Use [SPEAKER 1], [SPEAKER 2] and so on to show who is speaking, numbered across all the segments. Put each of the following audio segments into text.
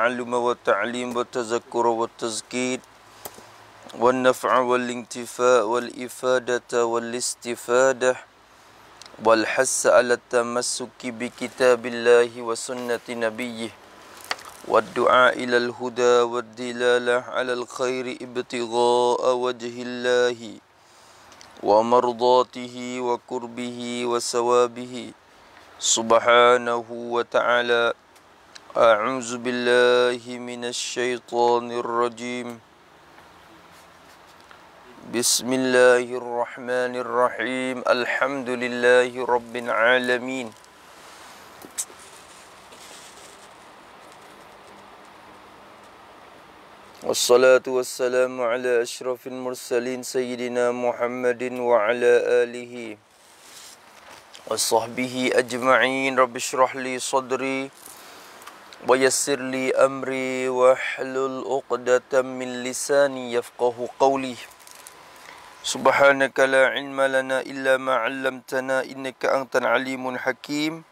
[SPEAKER 1] ta'alluma wa ta'lim wa tazakkur wa tazkid wa naf'a wal intifa' wal ifadata wal istifadah wal hass 'ala tamassuki bi kitabillahi wa sunnati nabiyyi wa du'a ila al huda wa dilalah 'ala al khairi ibtigha'a wajhillahi wa mardatihi wa qurbihi wa sawabihi subhanahu wa ta'ala أعوذ بالله من الشيطان الرجيم بسم الله الرحمن الرحيم الحمد لله رب العالمين والصلاة والسلام على أشرف المرسلين سيدنا محمد وعلى آله وصحبه أجمعين رب اشرح لي صدري ويسر لي أمري واحلل عقدة من لساني يفقه قولي سبحانك لا علم لنا إلا ما علمتنا إنك أنت العليم الحكيم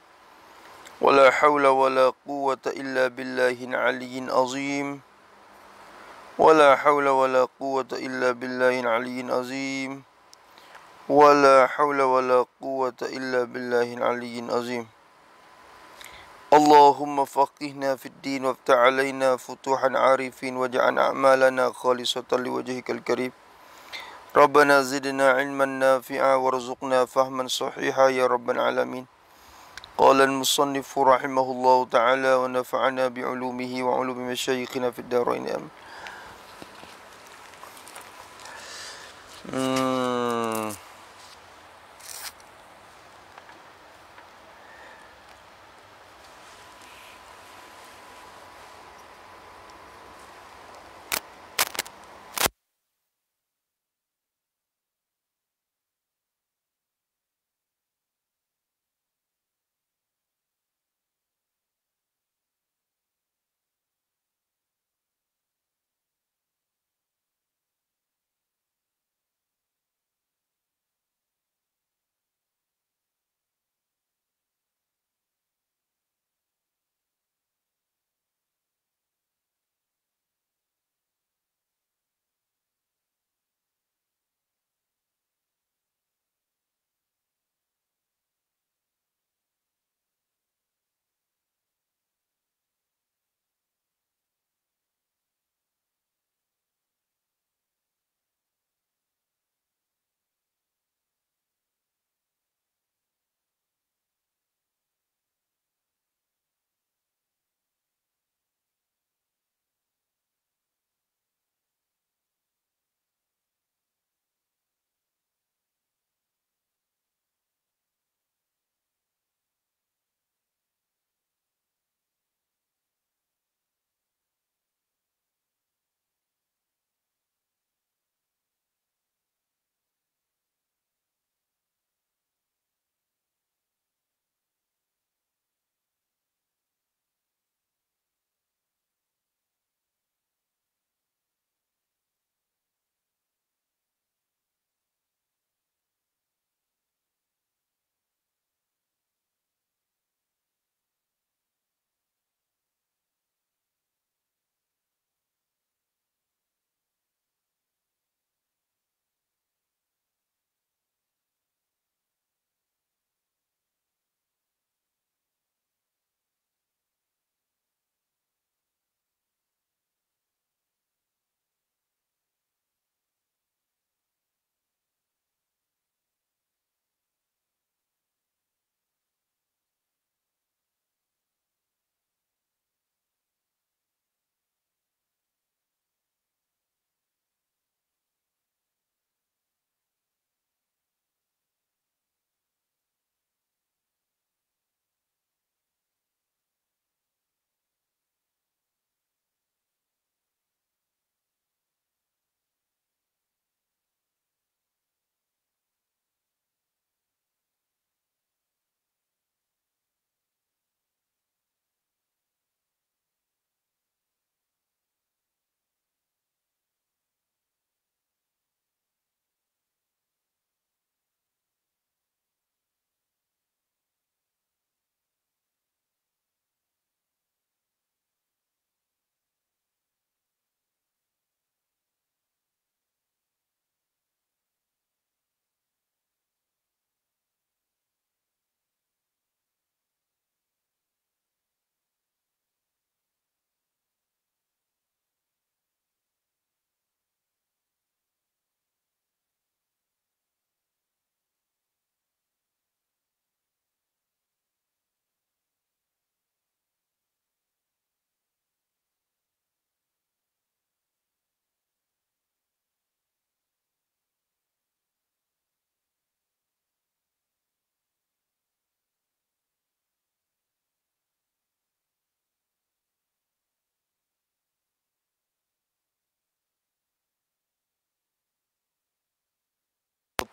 [SPEAKER 1] ولا حول ولا قوة إلا بالله العلي العظيم ولا حول ولا قوة إلا بالله العلي العظيم ولا حول ولا قوة إلا بالله العلي العظيم اللهم فقهنا في الدين وافتح علينا فتوحا عارفين واجعل أعمالنا خالصة لوجهك الكريم ربنا زدنا علما نافعا وارزقنا فهما صحيحا يا رب العالمين قال المصنف رحمه الله تعالى ونفعنا بعلومه وعلوم مشايخنا في الدارين آمين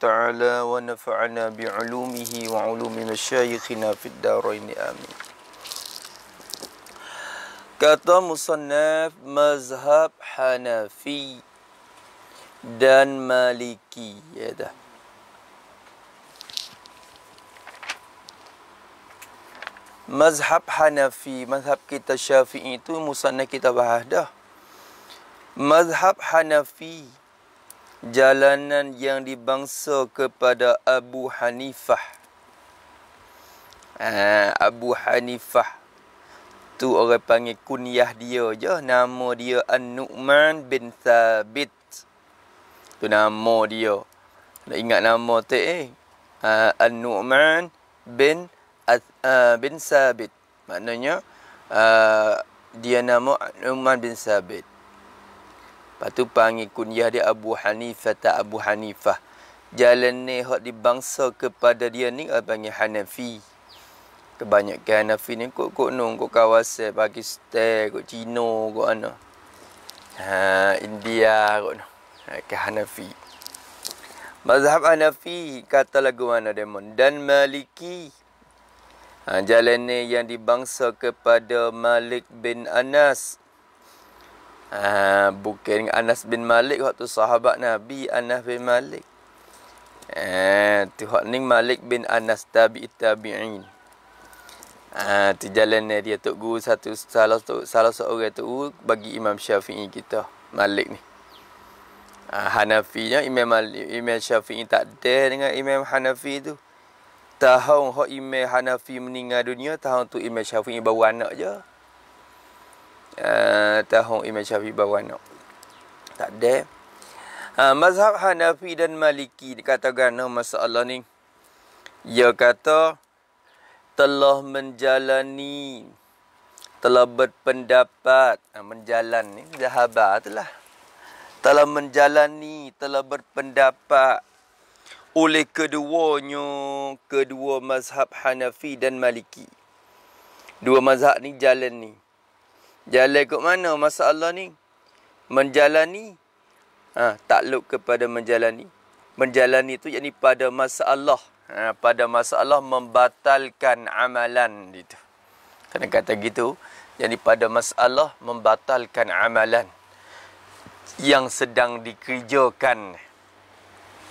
[SPEAKER 1] وتعالى ونفعنا بعلومه وعلوم مشايخنا في الدارين آمين كتب مصنف مذهب حنفي dan Maliki ya dah. Mazhab Hanafi, mazhab kita Syafi'i itu musanna kita bahas dah. Mazhab Hanafi jalanan yang dibangsa kepada Abu Hanifah. Ah Abu Hanifah tu orang panggil kunyah dia je nama dia An-Nu'man bin Thabit. Tu nama dia. Nak ingat nama tu eh. Ah An-Nu'man bin Ah bin Thabit. Maknanya ah dia nama An-Nu'man bin Thabit. Lepas tu panggil kunyah dia Abu Hanifah tak Abu Hanifah. Jalan ni hak dibangsa kepada dia ni kalau panggil Hanafi. Kebanyakan Hanafi ni kok-kok nung, kok kawasan Pakistan, kok Cina, kok mana. Ha, India, kok nung. Ha, ke Hanafi. Mazhab Hanafi kata lagu mana demon dan Maliki. Ha, jalan ni yang dibangsa kepada Malik bin Anas Ah, bukan Anas bin Malik waktu sahabat Nabi Anas bin Malik. Ah, tu ni Malik bin Anas tabi tabi'in. Ah, tu jalan dia tok guru satu salah satu salah seorang tu bagi Imam Syafi'i kita, Malik ni. Ah, Hanafi nya Imam Malik, Imam Syafi'i tak ada dengan Imam Hanafi tu. Tahun hak Imam Hanafi meninggal dunia, tahun tu Imam Syafi'i baru anak je. Eh, tahun Imam Syafi'i bawa nak. Tak ada. Ha, mazhab Hanafi dan Maliki dikatakan masalah ni. Ia kata telah menjalani telah berpendapat eh, menjalan ni zahabah telah telah menjalani telah berpendapat oleh keduanya kedua mazhab Hanafi dan Maliki dua mazhab ni jalan ni Jalan ikut mana masalah ni? Menjalani ha, takluk kepada menjalani. Menjalani itu yakni pada masalah. Ha, pada masa Allah membatalkan amalan itu. Kena kata gitu. Jadi pada masa Allah membatalkan amalan yang sedang dikerjakan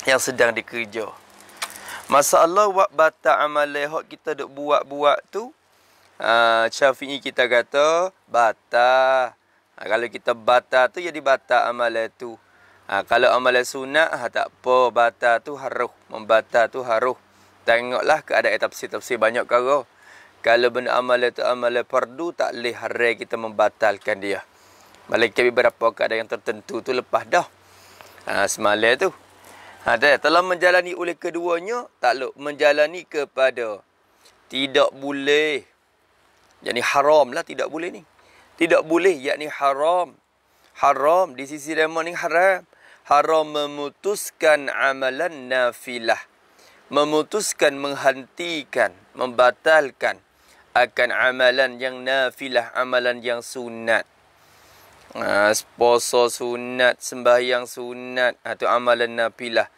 [SPEAKER 1] yang sedang dikerja. Masalah wak bata amalai hok kita dok buat-buat tu uh, syafi'i kita kata batal. Uh, kalau kita batal tu jadi batal amal tu. Ha, kalau amal sunat ha, tak apa bata tu haruh membata tu haruh tengoklah keadaan tafsir tafsir banyak kara kalau benda amal tu amal fardu tak leh hari kita membatalkan dia malaikat beberapa keadaan yang tertentu tu lepas dah ha, semalam tu ada ha, telah menjalani oleh keduanya tak menjalani kepada tidak boleh yang ni haram lah tidak boleh ni. Tidak boleh yang ni haram. Haram di sisi demo ni haram. Haram memutuskan amalan nafilah. Memutuskan, menghentikan, membatalkan akan amalan yang nafilah, amalan yang sunat. Uh, ha, puasa sunat, sembahyang sunat atau ha, amalan nafilah.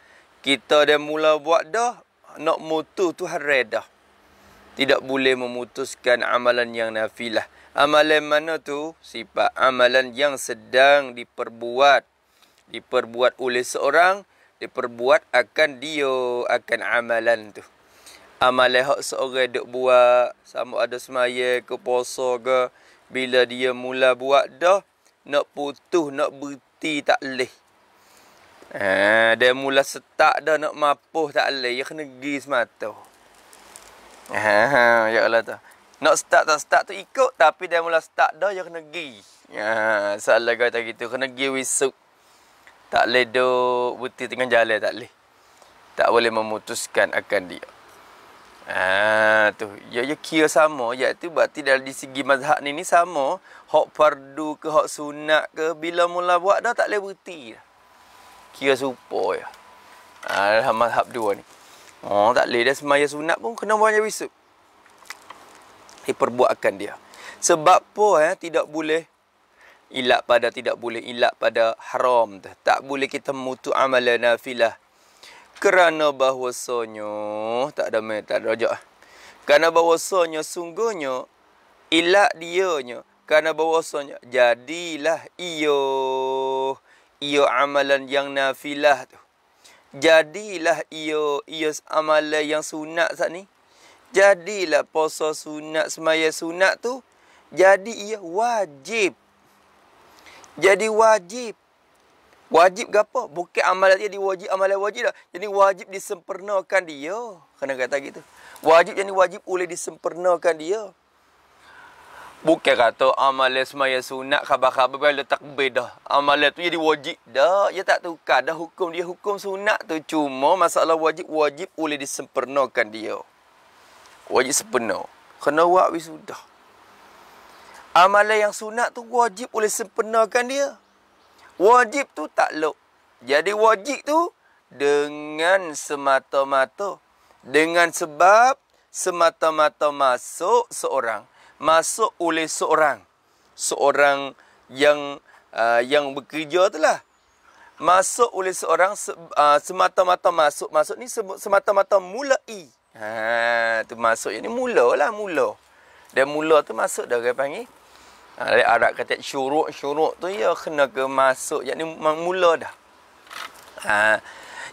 [SPEAKER 1] Kita dah mula buat dah, nak mutu tu haram dah tidak boleh memutuskan amalan yang nafilah. Amalan mana tu? Sifat amalan yang sedang diperbuat. Diperbuat oleh seorang, diperbuat akan dia akan amalan tu. Amalan hak seorang dok buat, sama ada semaya ke puasa ke, bila dia mula buat dah, nak putuh, nak berhenti tak leh. Ha, dia mula setak dah nak mapuh tak leh, dia kena pergi semata. Ha ya Allah tu. Nak start tak start tu ikut tapi dia mula start dah Ya kena pergi. Ha salah kata gitu kena pergi wisuk. Tak leh duduk buti tengah jalan tak leh. Tak boleh memutuskan akan dia. Ha tu. Ya ya kira sama iaitu ya, berarti dari segi mazhab ni ni sama hak fardu ke hak sunat ke bila mula buat dah tak leh buti. Kira supo ya. Ha mazhab dua ni. Oh, tak boleh. Dia semaya sunat pun kena buang jari sup. Diperbuatkan dia. Sebab pun eh, tidak boleh ilak pada tidak boleh ilak pada haram. dah Tak boleh kita mutu amalan nafilah. Kerana bahawasanya, tak ada main, tak ada rajak. Kerana bahawasanya, sungguhnya, ilak dianya. Kerana bahawasanya, jadilah ia, ia amalan yang nafilah tu jadilah ia ia amalan yang sunat saat ni jadilah puasa sunat semaya sunat tu jadi ia wajib jadi wajib wajib gapo bukan amalan dia diwajib amalan wajib dah jadi wajib disempurnakan dia kena kata gitu wajib jadi wajib boleh disempurnakan dia Bukan kata amal semaya sunat khabar-khabar bila takbir dah. Amal tu jadi wajib dah. Ya tak tukar dah hukum dia. Hukum sunat tu cuma masalah wajib-wajib boleh disempurnakan dia. Wajib sempurna. Kena buat wisuda. Amalan yang sunat tu wajib boleh sempurnakan dia. Wajib tu tak luk. Jadi wajib tu dengan semata-mata. Dengan sebab semata-mata masuk seorang masuk oleh seorang seorang yang uh, yang bekerja itulah masuk oleh seorang se, uh, semata-mata masuk masuk ni se, semata-mata mulai ha tu masuk ini mulalah mula dia mula tu masuk dah orang panggil uh, ha, Arab kata syuruk syuruk tu ya kena ke masuk yakni mula dah ha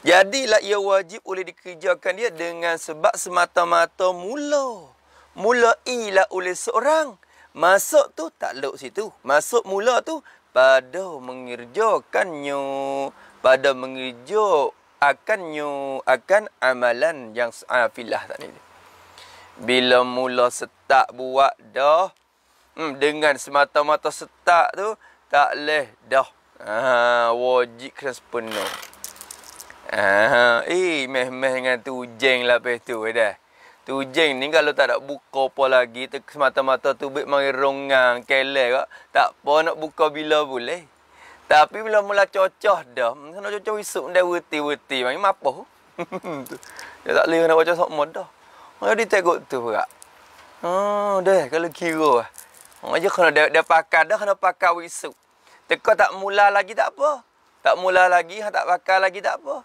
[SPEAKER 1] jadilah ia wajib oleh dikerjakan dia dengan sebab semata-mata mula mulailah oleh seorang. Masuk tu tak luk situ. Masuk mula tu pada mengerjakannya. Pada mengerja akannya akan amalan yang afilah tadi. Bila mula setak buat dah. Hmm, dengan semata-mata setak tu tak leh dah. Ah, wajib kena sepenuh. Ah, eh, meh-meh dengan tu jeng lah lepas tu. Eh, dah. Tu jeng ni kalau tak nak buka apa lagi tu semata-mata tu bet mari rongang kelek kak. Tak apa nak buka bila boleh. Tapi bila mula cocoh dah, kena cocoh esok dah weti-weti mai mapo. Ya tak leh nak baca sok mod dah. Ha di tengok tu pula. oh, deh kalau kira ah. Ha kena dia, dia pakai dah kena pakai isuk. Teka tak mula lagi tak apa. Tak mula lagi, tak pakai lagi tak apa.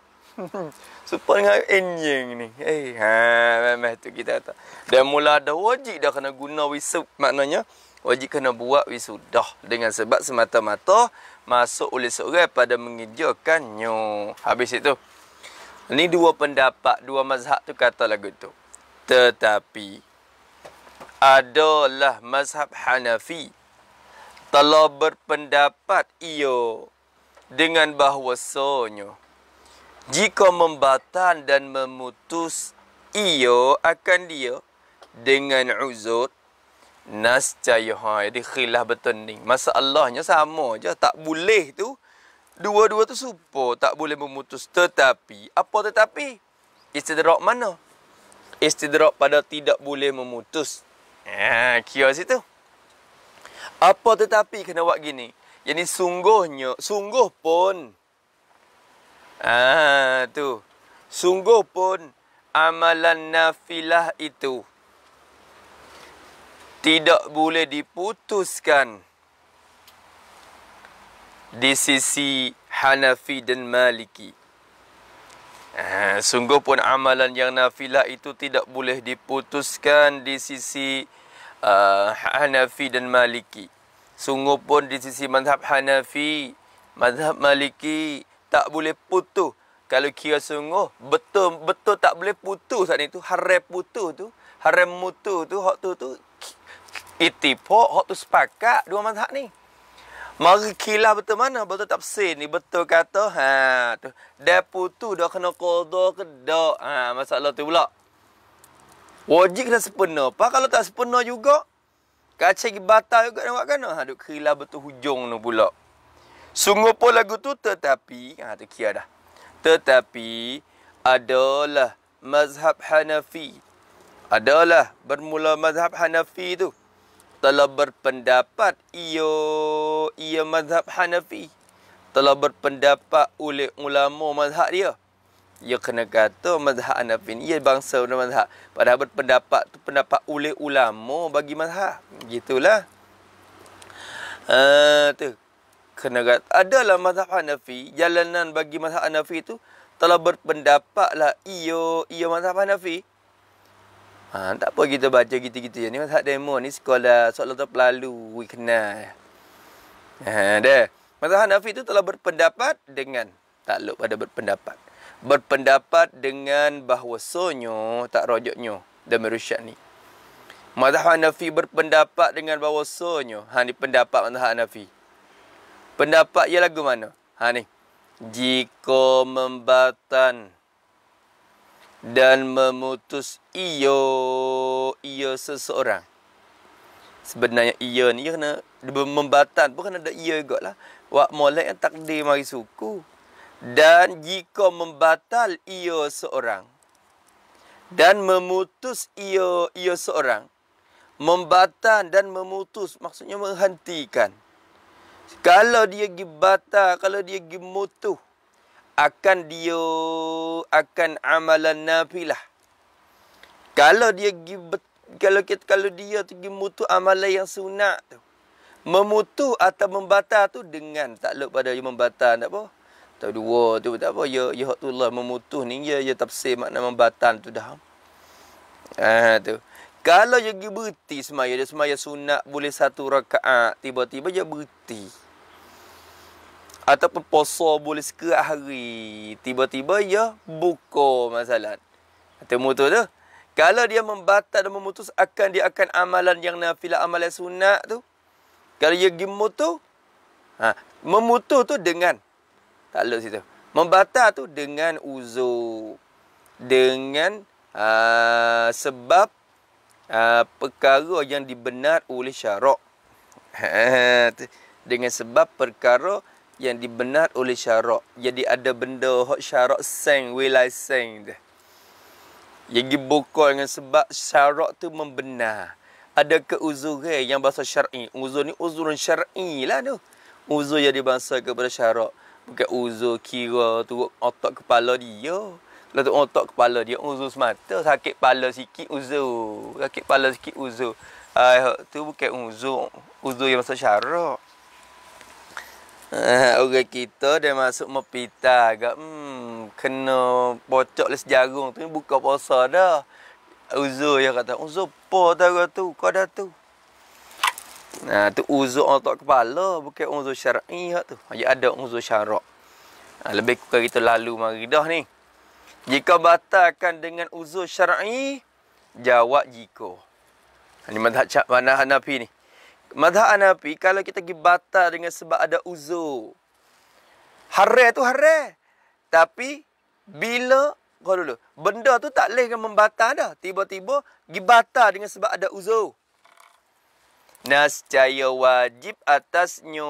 [SPEAKER 1] Sumpah dengan enjing ni. Eh, ha, memang tu kita tak. Dan mula ada wajib dah kena guna wisud. Maknanya, wajib kena buat wisudah. Dengan sebab semata-mata masuk oleh seorang pada mengejarkan nyu. Habis itu. Ni dua pendapat, dua mazhab tu kata lagu tu. Tetapi, adalah mazhab Hanafi. Telah berpendapat ia dengan bahawasanya. So jika membatan dan memutus iyo akan dia dengan uzur nascaya ha jadi khilaf betul ni masalahnya sama je tak boleh tu dua-dua tu serupa tak boleh memutus tetapi apa tetapi istidrak mana istidrak pada tidak boleh memutus ha kira situ apa tetapi kena buat gini Jadi sungguhnya sungguh pun Ah tu. Sungguh pun amalan nafilah itu tidak boleh diputuskan di sisi Hanafi dan Maliki. Ah, sungguh pun amalan yang nafilah itu tidak boleh diputuskan di sisi uh, Hanafi dan Maliki. Sungguh pun di sisi mazhab Hanafi, mazhab Maliki, tak boleh putus. Kalau kira sungguh, betul-betul tak boleh putus saat itu tu. putus tu. Haram mutu tu, hak tu tu. Itipok, hak tu sepakat dua mazhab ni. Mari kilah betul mana? Betul tak sin ni? Betul kata, ha tu. Dia putus, dia kena kodoh ke tak? Ha, masalah tu pula. Wajib kena sepenuh. Apa kalau tak sepenuh juga? Kacik batal juga nak buat kena? Ha, duk kilah betul hujung tu pula. Sungguh pun lagu tu tetapi, ha tu kira dah. Tetapi adalah mazhab Hanafi. Adalah bermula mazhab Hanafi tu telah berpendapat ia ia mazhab Hanafi telah berpendapat oleh ulama mazhab dia. Ia kena kata mazhab Hanafi ni ia bangsa mazhab. Padahal berpendapat tu pendapat oleh ulama bagi mazhab. Gitulah. Ah uh, tu kena adalah mazhab Hanafi jalanan bagi mazhab Hanafi itu telah berpendapatlah iyo iyo mazhab Hanafi ha, tak apa kita baca gitu-gitu je ni mazhab demo ni sekolah soal tu lalu we kenal ha, dah mazhab Hanafi itu telah berpendapat dengan tak lupa pada berpendapat berpendapat dengan bahawa sonyo tak rojoknyo dan merusyak ni Mazhab Hanafi berpendapat dengan bahawa sonyo Ha ni pendapat mazhab Hanafi Pendapat ia lagu mana? Ha ni. Jika membatan dan memutus ia ia seseorang. Sebenarnya ia ni ia kena membatan pun kena ada ia juga lah. Wak molek yang takdir mari suku. Dan jika membatal ia seorang. Dan memutus ia ia seorang. Membatan dan memutus maksudnya menghentikan. Kalau dia pergi batal, kalau dia pergi mutuh, akan dia akan amalan nafilah. Kalau dia pergi kalau kita kalau dia tu pergi mutuh amalan yang sunat tu. memutu atau membata tu dengan tak lupa pada dia membatal tak apa. Tak dua tu tak apa. Ya ya Allah memutu ni ya ya tafsir makna membatal tu dah. Ah tu. Kalau dia pergi berhenti semaya, dia semaya sunat boleh satu rakaat, tiba-tiba dia berhenti. Atau puasa boleh sekerat hari, tiba-tiba dia buka masalah. Temu tu tu. Kalau dia membatal dan memutus akan dia akan amalan yang nafilah amalan sunat tu. Kalau dia pergi memutu, ha, memutu tu dengan. Tak lalu situ. Membatal tu dengan uzur. Dengan uh, sebab Ah, perkara yang dibenar oleh syarak. Ha, dengan sebab perkara yang dibenar oleh syarak. Jadi ada benda hak syarak seng, wilayah seng dia. Yang dibuka dengan sebab syarak tu membenar. Ada keuzuran yang bahasa syar'i. Uzur ni uzuran syar'i lah tu. Uzur yang dibahasa kepada syarak. Bukan uzur kira tu otak kepala dia. Letak otak kepala dia uzur semata sakit kepala sikit uzur sakit kepala sikit uzur ai ah, eh, tu bukan uzur uzur yang masuk syarak Uh, orang kita dia masuk mepita agak hmm, kena pocok les jarung tu buka puasa dah. Uzur yang kata uzur apa dah tu kau dah tu. Nah tu uzur otak kepala bukan uzur syar'i hak tu. Ya ada uzur syarak. Ah, lebih kurang kita lalu mari dah ni. Jika batalkan dengan uzur syar'i, jawab jiko. Ini madhab mana Hanafi ni. Madhab Hanafi kalau kita pergi batal dengan sebab ada uzur. harre tu harre. Tapi bila kau dulu, benda tu tak leh kan membatal dah. Tiba-tiba pergi batal dengan sebab ada uzur. Nascaya wajib atasnya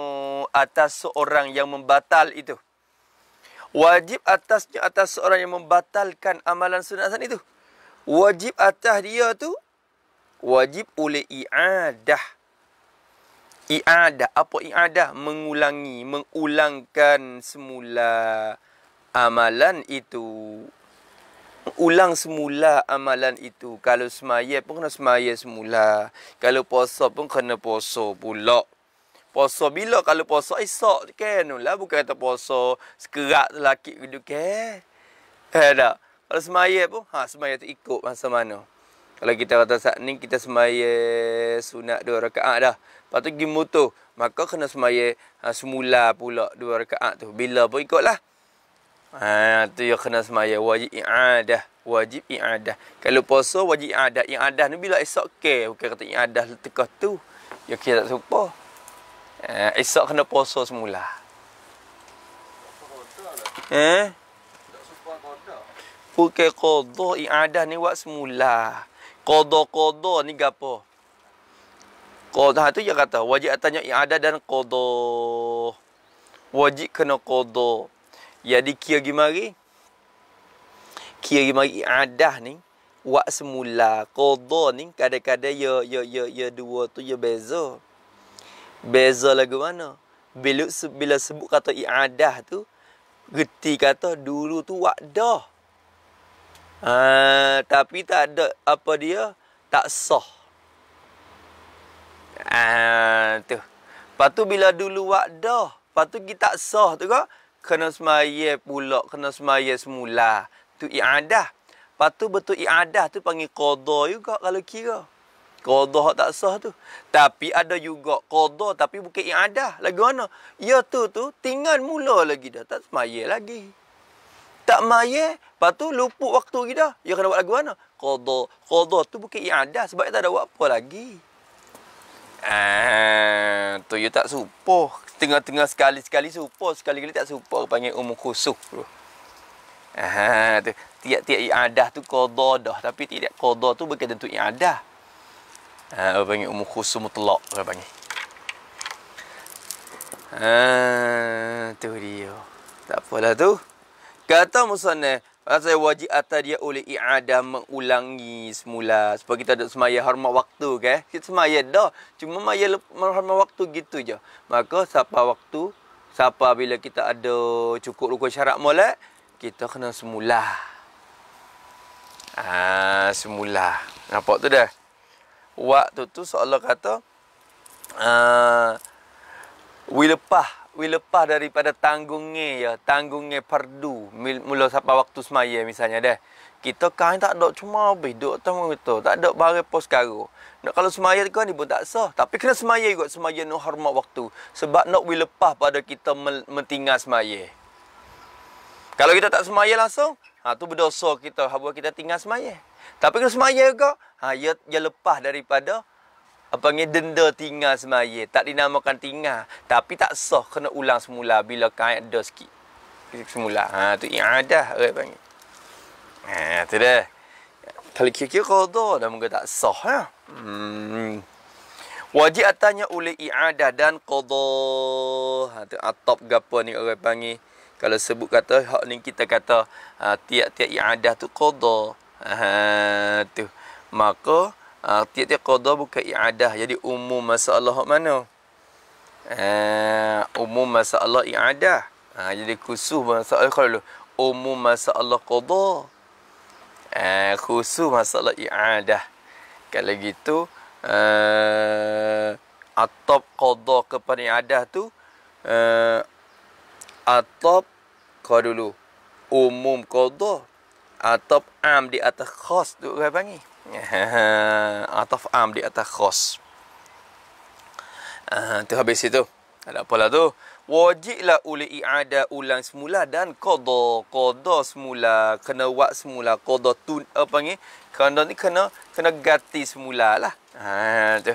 [SPEAKER 1] atas seorang yang membatal itu wajib atasnya atas seorang yang membatalkan amalan sunatan itu wajib atas dia tu wajib oleh i'adah i'adah apa i'adah mengulangi mengulangkan semula amalan itu ulang semula amalan itu kalau semaya pun kena semaya semula kalau puasa pun kena puasa pula Poso bila kalau poso esok je kan. Lah bukan kata poso sekerak tu lakit gitu ke. Eh dak. Kalau semaya pun, ha semaya tu ikut masa mana. Kalau kita kata saat ni kita semaya sunat dua rakaat dah. Lepas tu pergi motor. Maka kena semaya ha, semula pula dua rakaat tu. Bila pun ikutlah. Ha, tu yang kena semaya. Wajib i'adah. Wajib i'adah. Kalau poso wajib i'adah. I'adah ni bila esok ke. Bukan kata i'adah letakah tu. Ya kita tak supah. Eh, esok kena poso semula. Eh? Bukan kodo, iadah ni buat semula. Kodo-kodo ni gapo? Kodo tu dia kata, wajib tanya iadah dan kodo. Wajib kena kodo. Jadi kia gimari? Kia gimari iadah ni, buat semula. Kodo ni kadang-kadang ya, ya, ya, ya dua tu ya beza. Beza lagi mana? Bila, bila sebut kata i'adah tu, geti kata dulu tu wakdah. Ha, tapi tak ada apa dia, tak sah. Ha, tu. Lepas tu bila dulu wakdah, lepas tu kita tak sah tu kan? Kena semaya pula, kena semaya semula. Tu i'adah. Lepas tu betul i'adah tu panggil qadah juga kalau kira. Kodoh tak sah tu. Tapi ada juga kodoh. tapi bukan ada Lagi mana? Ya tu tu tinggal mula lagi dah. Tak semaya lagi. Tak maya. Lepas tu luput waktu kita. Ya kena buat lagu mana? Kodoh, kodoh tu bukan iadah. Sebab dia tak ada buat apa lagi. Ah, tu ya tak supoh. Tengah-tengah sekali-sekali supoh. Sekali-kali tak supoh. Panggil umur khusuh. Bro. Ah, tu. Tiap-tiap ada tu kodoh dah. Tapi tiap-tiap qadha tu berkaitan tu iadah. Ha, orang panggil umur khusum mutlak orang panggil. Ha, tu dia. Tak apalah tu. Kata musanna Rasa wajib atas dia oleh i'adah mengulangi semula. Sebab kita ada semaya hormat waktu ke. Eh? Kita semaya dah. Cuma maya hormat waktu gitu je. Maka siapa waktu, siapa bila kita ada cukup rukun syarat molek, kita kena semula. Ah, semula. Nampak tu dah? waktu tu seolah kata uh, ah, wilepah lepah daripada tanggungnya ya tanggungnya perdu mula sampai waktu semaya misalnya deh kita kan tak ada cuma beduk tengok kita tak ada barang pos karo nak kalau semaya kan ni pun tak sah tapi kena semaya juga semaya nu hormat waktu sebab nak wilepah pada kita mentinggal semaya kalau kita tak semaya langsung ha tu berdosa kita habuk kita tinggal semaya tapi kena semaya juga ha, ia, ia lepas daripada apa ni denda tinggal semaya tak dinamakan tinggal tapi tak sah kena ulang semula bila kaid dah sikit semula ha tu iadah orang panggil ha tu dah kalau kira-kira qada dah mungkin tak sah ya? hmm. wajib atanya oleh iadah dan qada ha atap atop gapo ni orang panggil kalau sebut kata hak ni kita kata ha, tiap-tiap iadah tu qada ha tu maka uh, tiap-tiap qada bukan iadah jadi umum masalah mana uh, umum masalah iadah ah, jadi khusus masalah kalau umum masalah qada uh, khusus masalah iadah kalau gitu uh, eh, atop qada kepada iadah tu uh, atop kau dulu umum qada atop am di atas khas tu kau panggil Ataf am di atas khos. Uh, ah, tu habis itu. Ada pula tu. Wajiblah uli i'ada ulang semula dan qada qada semula kena buat semula qada tu apa ni kena ni kena kena ganti semula lah ha tu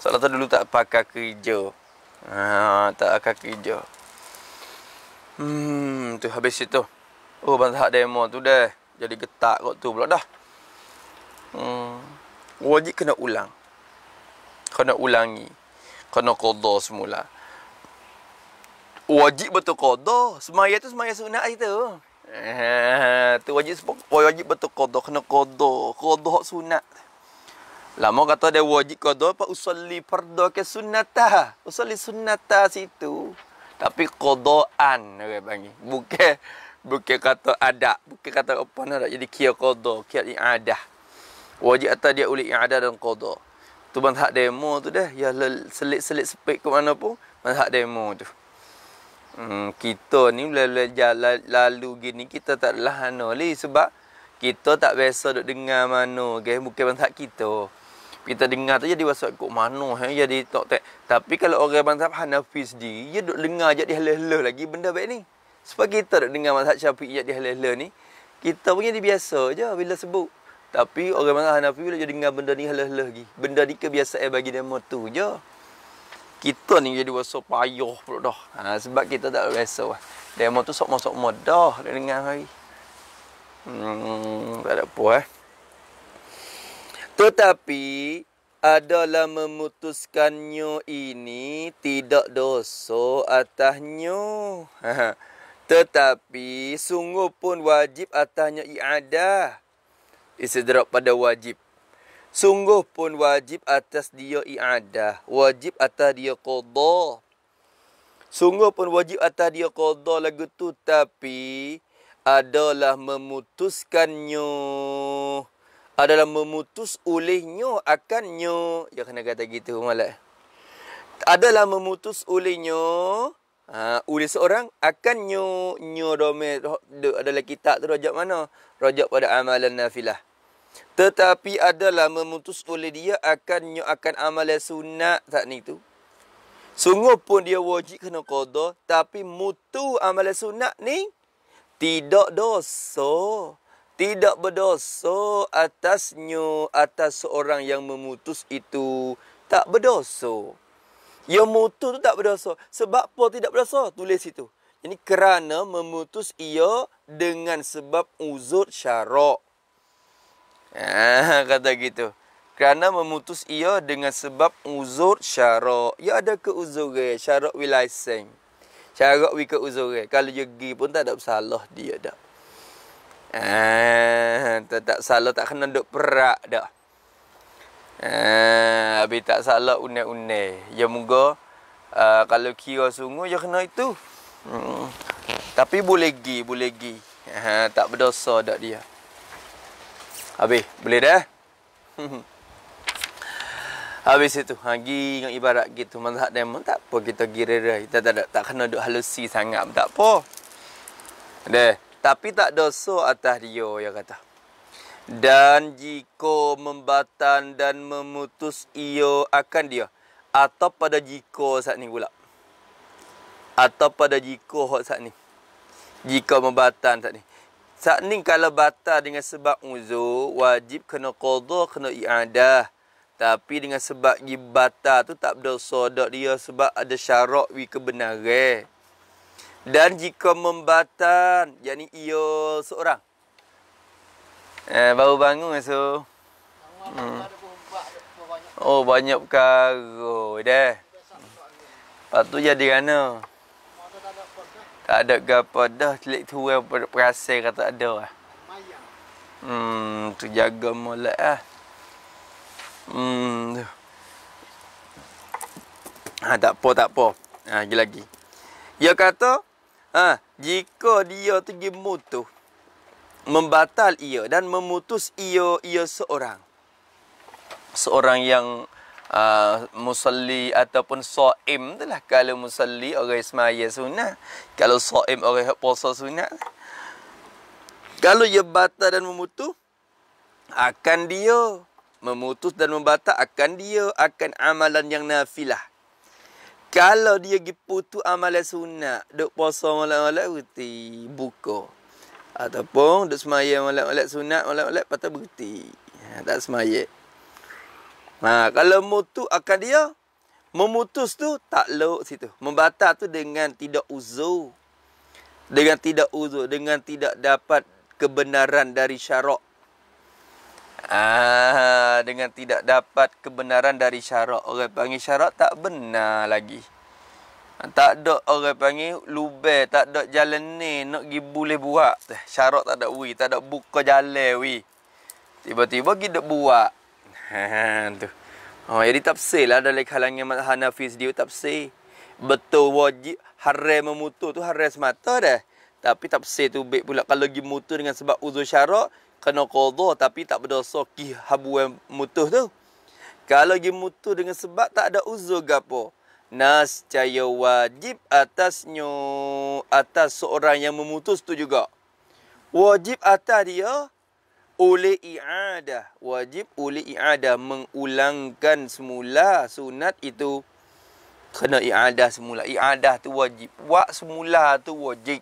[SPEAKER 1] salah tu dulu tak pakai kerja ha tak pakai kerja hmm tu habis itu. oh bantah demo tu deh jadi getak kot tu pula dah Hmm. Wajib kena ulang. Kena ulangi. Kena qada semula. Wajib betul qada. Semaya tu semaya sunat itu. Ha, eh, tu wajib wajib betul qada kena qada. Qada hak sunat. Lama kata dia wajib qada pak usolli fardhu ke sunnata. Usolli sunnata situ. Tapi qadaan orang okay, panggil. Bukan bukan kata adat, bukan kata apa nak jadi kia qada, kia iadah wajib atas dia uli i'adah dan qada tu mazhab demo tu dah ya selit-selit sepek ke mana pun mazhab demo tu hmm, kita ni lalu, lalu, lalu gini kita tak lah ni sebab kita tak biasa duk dengar mana okay? bukan mazhab kita kita dengar tu jadi wasat kok mana ha eh, jadi tok tak tapi kalau orang mazhab Hanafi sendiri dia duk dengar jadi helah-helah lagi benda baik ni sebab kita duk dengar mazhab Syafi'i jadi helah-helah ni kita punya dia biasa je bila sebut tapi orang marah Hanafi bila jadi dengar benda ni halah helah lagi. Benda ni kebiasaan bagi demo tu je. Kita ni jadi rasa payah pula dah. Ha, sebab kita tak rasa lah. Demo tu sok-sok modah dia dengar hari. Hmm, tak ada apa eh. Tetapi adalah memutuskannya ini tidak dosa atasnya. Tetapi sungguh pun wajib atasnya iadah istidrak pada wajib. Sungguh pun wajib atas dia i'adah. Wajib atas dia qadha. Sungguh pun wajib atas dia qadha lagu tu. Tapi adalah memutuskannya. Adalah memutus olehnya akannya. Ya kena kata gitu malah, Adalah memutus olehnya. Ha, oleh seorang akannya. Nyo domen. Adalah kitab tu rajak mana? Rajak pada amalan nafilah tetapi adalah memutus oleh dia akan akan amal sunat tak ni tu sungguh pun dia wajib kena qada tapi mutu amal sunat ni tidak dosa tidak berdosa atasnya atas seorang yang memutus itu tak berdosa yang mutu tu tak berdosa sebab apa tidak berdosa tulis situ ini kerana memutus ia dengan sebab uzur syarak Ah, kata gitu. Kerana memutus ia dengan sebab uzur syarak. Ya ada ke keuzure, syarak wilaiseng. Syarak wi keuzure. Kalau dia pergi pun tak ada salah dia dah. Ah, tak salah tak kena duk perak dah. Ah, habis tak salah unek-unek. Ya moga uh, kalau kira sungguh ya kena itu. Hmm. Tapi boleh gi, boleh gi. Ha, ah, tak berdosa dak dia. Habis, boleh dah. Habis itu, ha, yang ibarat gitu. Mazhab demon, tak apa kita gira-gira. Kita tak, tak, tak kena duduk halusi sangat, tak apa. Deh. Tapi tak dosa atas dia, ya kata. Dan jika membatan dan memutus ia akan dia. Atau pada jika saat ni pula. Atau pada jika saat ni. Jika membatan saat ni. Ta'ning kalau batal dengan sebab uzur, wajib kena qadar, kena i'adah. Tapi dengan sebab gi batal tu tak bersodak dia sebab ada syarat wi kebenaran. Dan jika membatan, yakni ia seorang. Eh, baru bangun so. Hmm. Oh, banyak perkara dah. Lepas jadi kena. Tak ada gapo dah telik turun perasaan kata ada lah. Hmm, tu jaga molek ah. Hmm. Ha, tak apa tak apa. Ha, lagi lagi. Dia kata, ha, jika dia pergi mutu membatal ia dan memutus ia ia seorang. Seorang yang Ah, musalli ataupun Soim, so itulah kalau musalli orang semaya sunat kalau Soim, so orang puasa sunat kalau ia batal dan memutus akan dia memutus dan membatal akan dia akan amalan yang nafilah kalau dia pergi amalan sunnah, duk puasa malam-malam berhenti buka ataupun duk semaya malam-malam sunnah malam-malam patah berhenti ha, tak semaya Ha, kalau mutu akan dia memutus tu tak luk situ. Membatal tu dengan tidak uzur. Dengan tidak uzur, dengan tidak dapat kebenaran dari syarak. Ah, dengan tidak dapat kebenaran dari syarak. Orang panggil syarak tak benar lagi. Tak ada orang panggil lubeh, tak ada jalan ni nak gi boleh buat. Syarak tak ada wui, tak ada buka jalan wui. Tiba-tiba kita buat tu. Oh, jadi tafsir lah dalam kalangan mazhab Hanafi dia tafsir. Betul wajib haram memutuh tu haram semata dah. Tapi tafsir tu baik pula kalau gi mutuh dengan sebab uzur syarak kena qadha tapi tak berdosa ki habuan mutuh tu. Kalau gi mutuh dengan sebab tak ada uzur gapo. Nas caya wajib atasnya atas seorang yang memutus tu juga. Wajib atas dia oleh i'adah wajib oleh i'adah mengulangkan semula sunat itu kena i'adah semula i'adah tu wajib wak semula tu wajib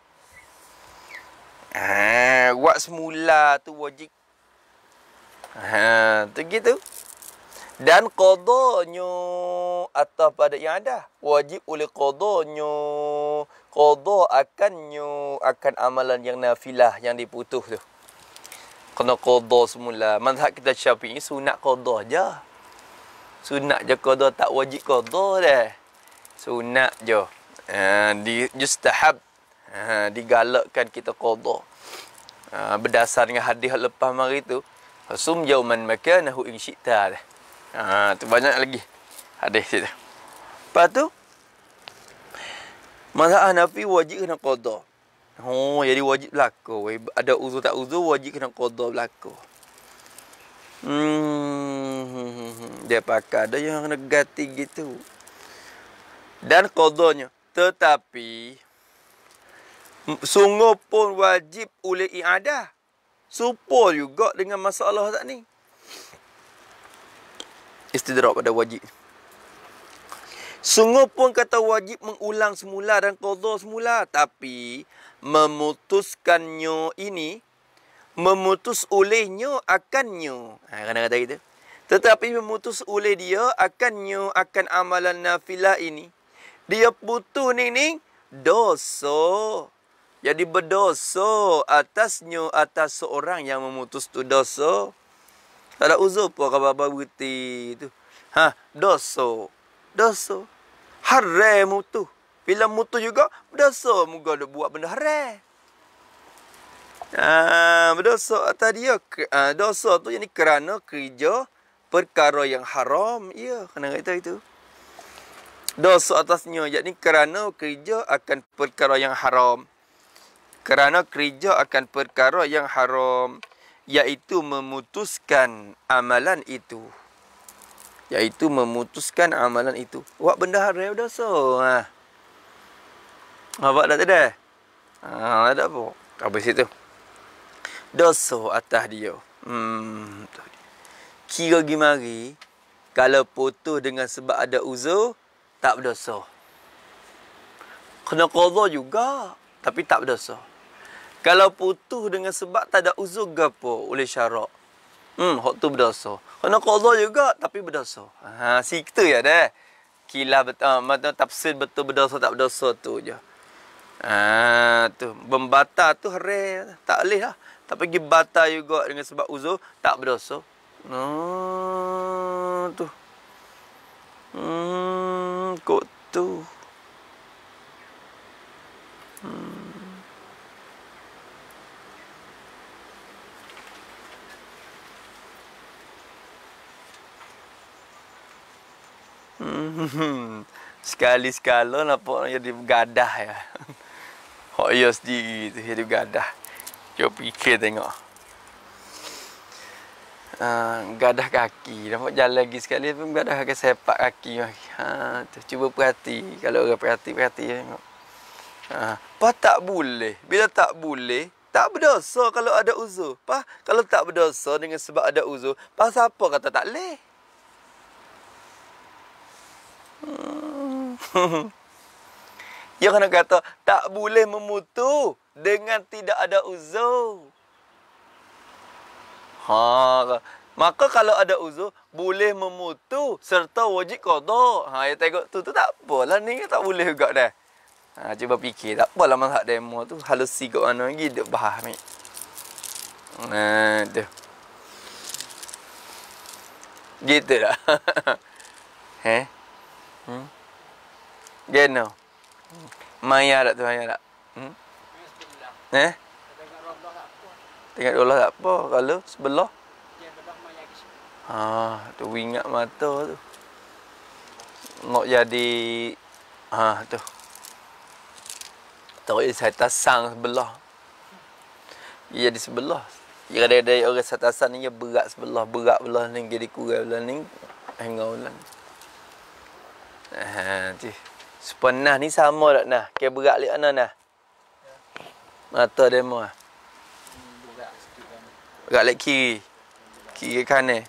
[SPEAKER 1] ha buat semula tu wajib ha tu gitu dan qadanya atau pada i'adah wajib oleh qadanya qada akannya akan amalan yang nafilah yang diputuh tu kena qada semula. Mazhab kita Syafi'i sunat qada je. Sunat je qada tak wajib qada dah. Sunat je. Ah di justahab ha, digalakkan kita qada. Ha, berdasar dengan hadis lepas mari tu, sum yauman makanahu in syi'ta. Ah ha, tu banyak lagi hadis tu. Lepas tu Mazhab Hanafi wajib kena qada. Oh, jadi wajib berlaku. Ada uzur tak uzur, wajib kena kodoh berlaku. Hmm, dia pakai ada yang kena ganti gitu. Dan kodohnya. Tetapi, sungguh pun wajib oleh i'adah. Supur juga dengan masalah tak ni. Istidrak pada wajib. Sungguh pun kata wajib mengulang semula dan kodoh semula. Tapi, memutuskannya ini memutus olehnya akannya ha kena kata kita tetapi memutus oleh dia akannya akan amalan nafilah ini dia putus ni ni dosa jadi berdosa atasnya atas seorang yang memutus tu dosa ada uzur apa kabar berhenti tu ha dosa dosa haram tu bila mutu juga, berdosa muka dia buat benda haram. Ah, berdosa atas dia. Ya, ah, dosa tu jadi kerana kerja perkara yang haram. Ya, kena kata itu. Dosa atasnya yakni kerana kerja akan perkara yang haram. Kerana kerja akan perkara yang haram. Iaitu memutuskan amalan itu. Iaitu memutuskan amalan itu. Buat benda haram dosa. Ha. Ah. Awak ah, tak ada. Ha, ada apa? Apa situ? doso atas dia. Hmm, Kira gimari, kalau putus dengan sebab ada uzo tak berdosa. Kena qadha juga, tapi tak berdosa. Kalau putus dengan sebab tak ada uzur gapo oleh syarak. Hmm, hak tu berdosa. Kena qadha juga tapi berdosa. Ha, ah, situ ya deh. Kilah betul, uh, ah, tafsir betul berdosa tak berdosa tu je. Ah tu membata tu hari tak boleh lah. Tak pergi bata juga dengan sebab uzur tak berdosa. No oh, tu. Hmm kok tu. Hmm. Sekali-sekala nampak jadi gadah ya. Hak ia sendiri tu juga ada. Cuba fikir tengok. Uh, gadah kaki. Dapat jalan lagi sekali pun gadah akan sepak kaki. Ha, tu. cuba perhati. Kalau orang perhati, perhati tengok. Ha, tak boleh. Bila tak boleh, tak berdosa kalau ada uzur. Pa, kalau tak berdosa dengan sebab ada uzur, pa siapa kata tak leh? Hmm. Ya kena kata tak boleh memutu dengan tidak ada uzur. Ha, maka kalau ada uzur boleh memutu serta wajib qada. Ha, ya tengok tu tu tak apalah ni tak boleh juga dah. Ha, cuba fikir tak apalah masa demo tu halus si kat mana lagi duk bahas ni. Ha, tu. Gitu dah. Heh. Hmm. Genau. Maya tak tuan ayah tak? Hmm? Eh? Tengok dua belah tak apa? Kalau sebelah? Haa, ah, tu ingat mata tu. Nak jadi... ah tu. Tak boleh saya tasang sebelah. Dia jadi sebelah. Dia ada ada orang saya tasang ni, dia berat sebelah. Berat belah ni, jadi kurang belah ni. Hingga ulang. Eh, Haa, tu. Sepenah ni sama tak nah. Ke berat lek ana nah. Mata demo ah. Berat lek kiri. Kiri kanan.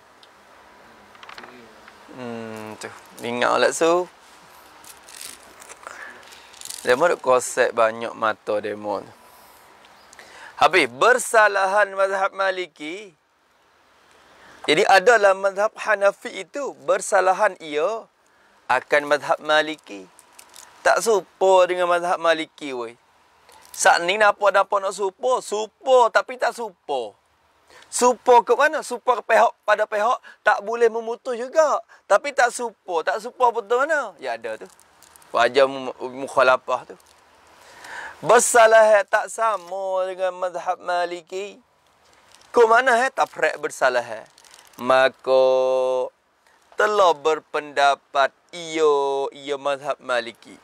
[SPEAKER 1] Hmm tu. Ingat lah so. Demo dok koset banyak mata demo tu. Habis bersalahan mazhab Maliki. Jadi adalah mazhab Hanafi itu bersalahan ia akan mazhab Maliki tak serupa dengan mazhab maliki woi. Saat ni nampak apa nak serupa, serupa tapi tak serupa. Serupa ke mana? Serupa ke pihak pada pihak tak boleh memutus juga. Tapi tak serupa, tak serupa betul mana? Ya ada tu. Wajah mukhalafah tu. Bersalah eh, tak sama dengan mazhab maliki. Ke mana eh? Tafrek bersalah eh? Maka telah berpendapat iyo iyo mazhab maliki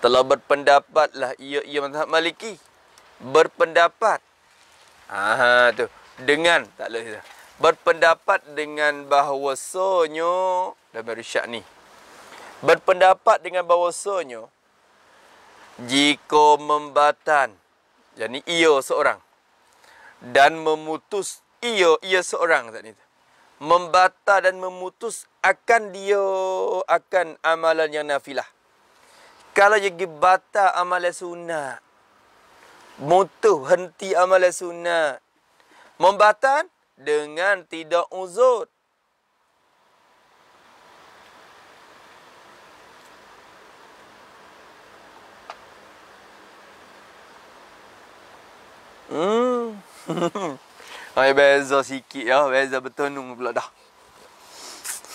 [SPEAKER 1] telah berpendapat lah. ia ia mazhab maliki berpendapat ah tu dengan tak leh berpendapat dengan bahawasanya dalam risyak ni berpendapat dengan bahawasanya jika membatan yakni ia seorang dan memutus ia ia seorang tak ni membata dan memutus akan dia akan amalan yang nafilah kalau jadi bata amal sunat mutuh henti amal sunat membatan dengan tidak uzur Hmm. Hai beza sikit ya, beza bertenung pula dah.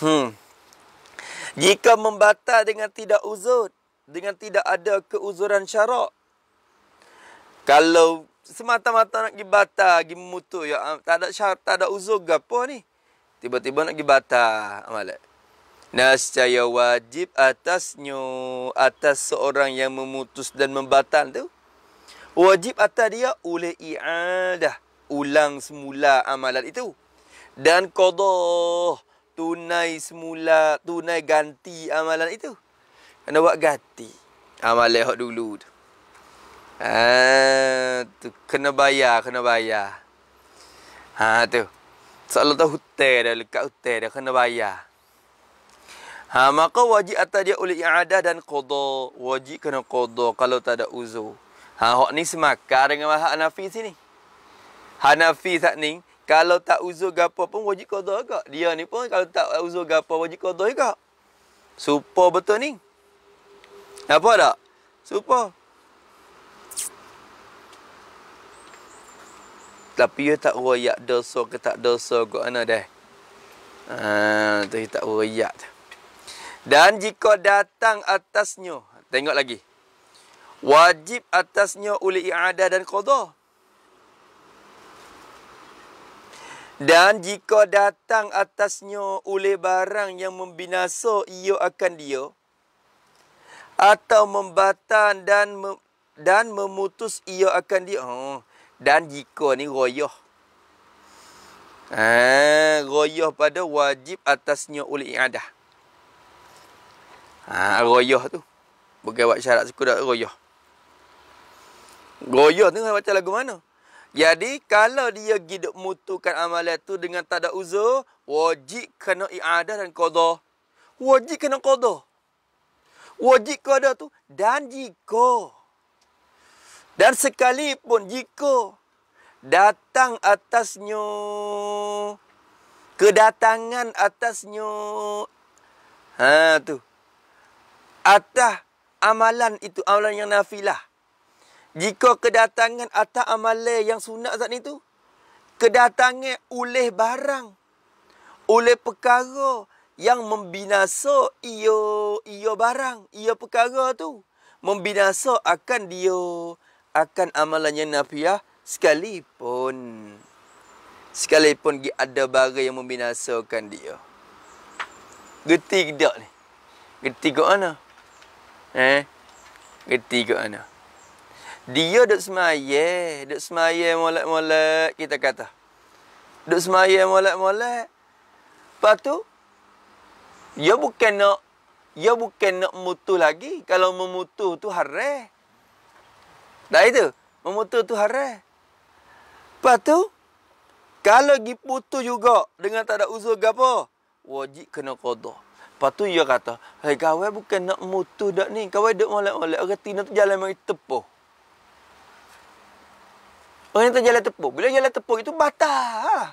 [SPEAKER 1] Hmm. Jika membatal dengan tidak uzur, dengan tidak ada keuzuran syarak. Kalau semata-mata nak gibata, gimutu ya, ah, tak ada syarat, tak ada uzur gapo ni. Tiba-tiba nak gibata batal, amalat. Nascaya wajib atasnya, atas seorang yang memutus dan membatal tu. Wajib atas dia oleh i'adah, ulang semula amalan itu. Dan kodoh, tunai semula, tunai ganti amalan itu. Kena buat ganti. Amal ah, dulu tu. Ha, tu. Kena bayar, kena bayar. Ha tu. Soalan tu hutai dah, lekat hutai dah, kena bayar. Ha, maka wajib atas dia oleh i'adah dan qadha. Wajib kena qadha kalau tak ada uzur. Ha, hak ni semakar dengan mahak Hanafi sini. Hanafi saat ni, kalau tak uzur gapa pun wajib qadha agak. Dia ni pun kalau tak uzur gapa wajib qadha agak. Supa betul ni. Nampak tak? Super. Tapi dia tak royak dosa ke tak dosa kot mana dah. Ha, tu dia tak royak tu. Dan jika datang atasnya. Tengok lagi. Wajib atasnya oleh i'adah dan qadah. Dan jika datang atasnya oleh barang yang membinasa ia akan dia atau membatan dan me, dan memutus ia akan dia oh, dan jika ni royah Ah, eh, royah pada wajib atasnya oleh iadah. Ah, ha, royah tu. Bukan buat syarat suku dak royah. Royah tu macam lagu mana? Jadi kalau dia gidak mutukan amalan tu dengan tak ada uzur, wajib kena iadah dan qada. Wajib kena qada. Wah kau ada tu. Dan jika. Dan sekalipun jika. Datang atasnya. Kedatangan atasnya. Ha tu. Atas amalan itu. Amalan yang nafilah. Jika kedatangan atas amalan yang sunat saat itu Kedatangan oleh barang. Oleh perkara yang membinasa ia ia barang, ia perkara tu. Membinasa akan dia akan amalannya nafiah sekalipun. Sekalipun ada barang yang membinasakan dia. Geti tidak ni? Geti ke mana? Eh? Geti ke mana? Dia duduk semaya. Duduk semaya molek-molek kita kata. Duduk semaya molek-molek. Lepas tu, Ya bukan nak ya bukan nak memutuh lagi. Kalau memutuh tu haram. Tak itu. Memutuh tu haram. Lepas tu kalau gi putuh juga dengan tak ada uzur gapo, wajib kena qada. Lepas tu ia kata, "Hai hey, kawan bukan nak memutuh dak ni. Kawan dak molek-molek erti nak jalan mari tepuh." Orang tu jalan tepuk. Bila jalan tepuk itu batal. Lah.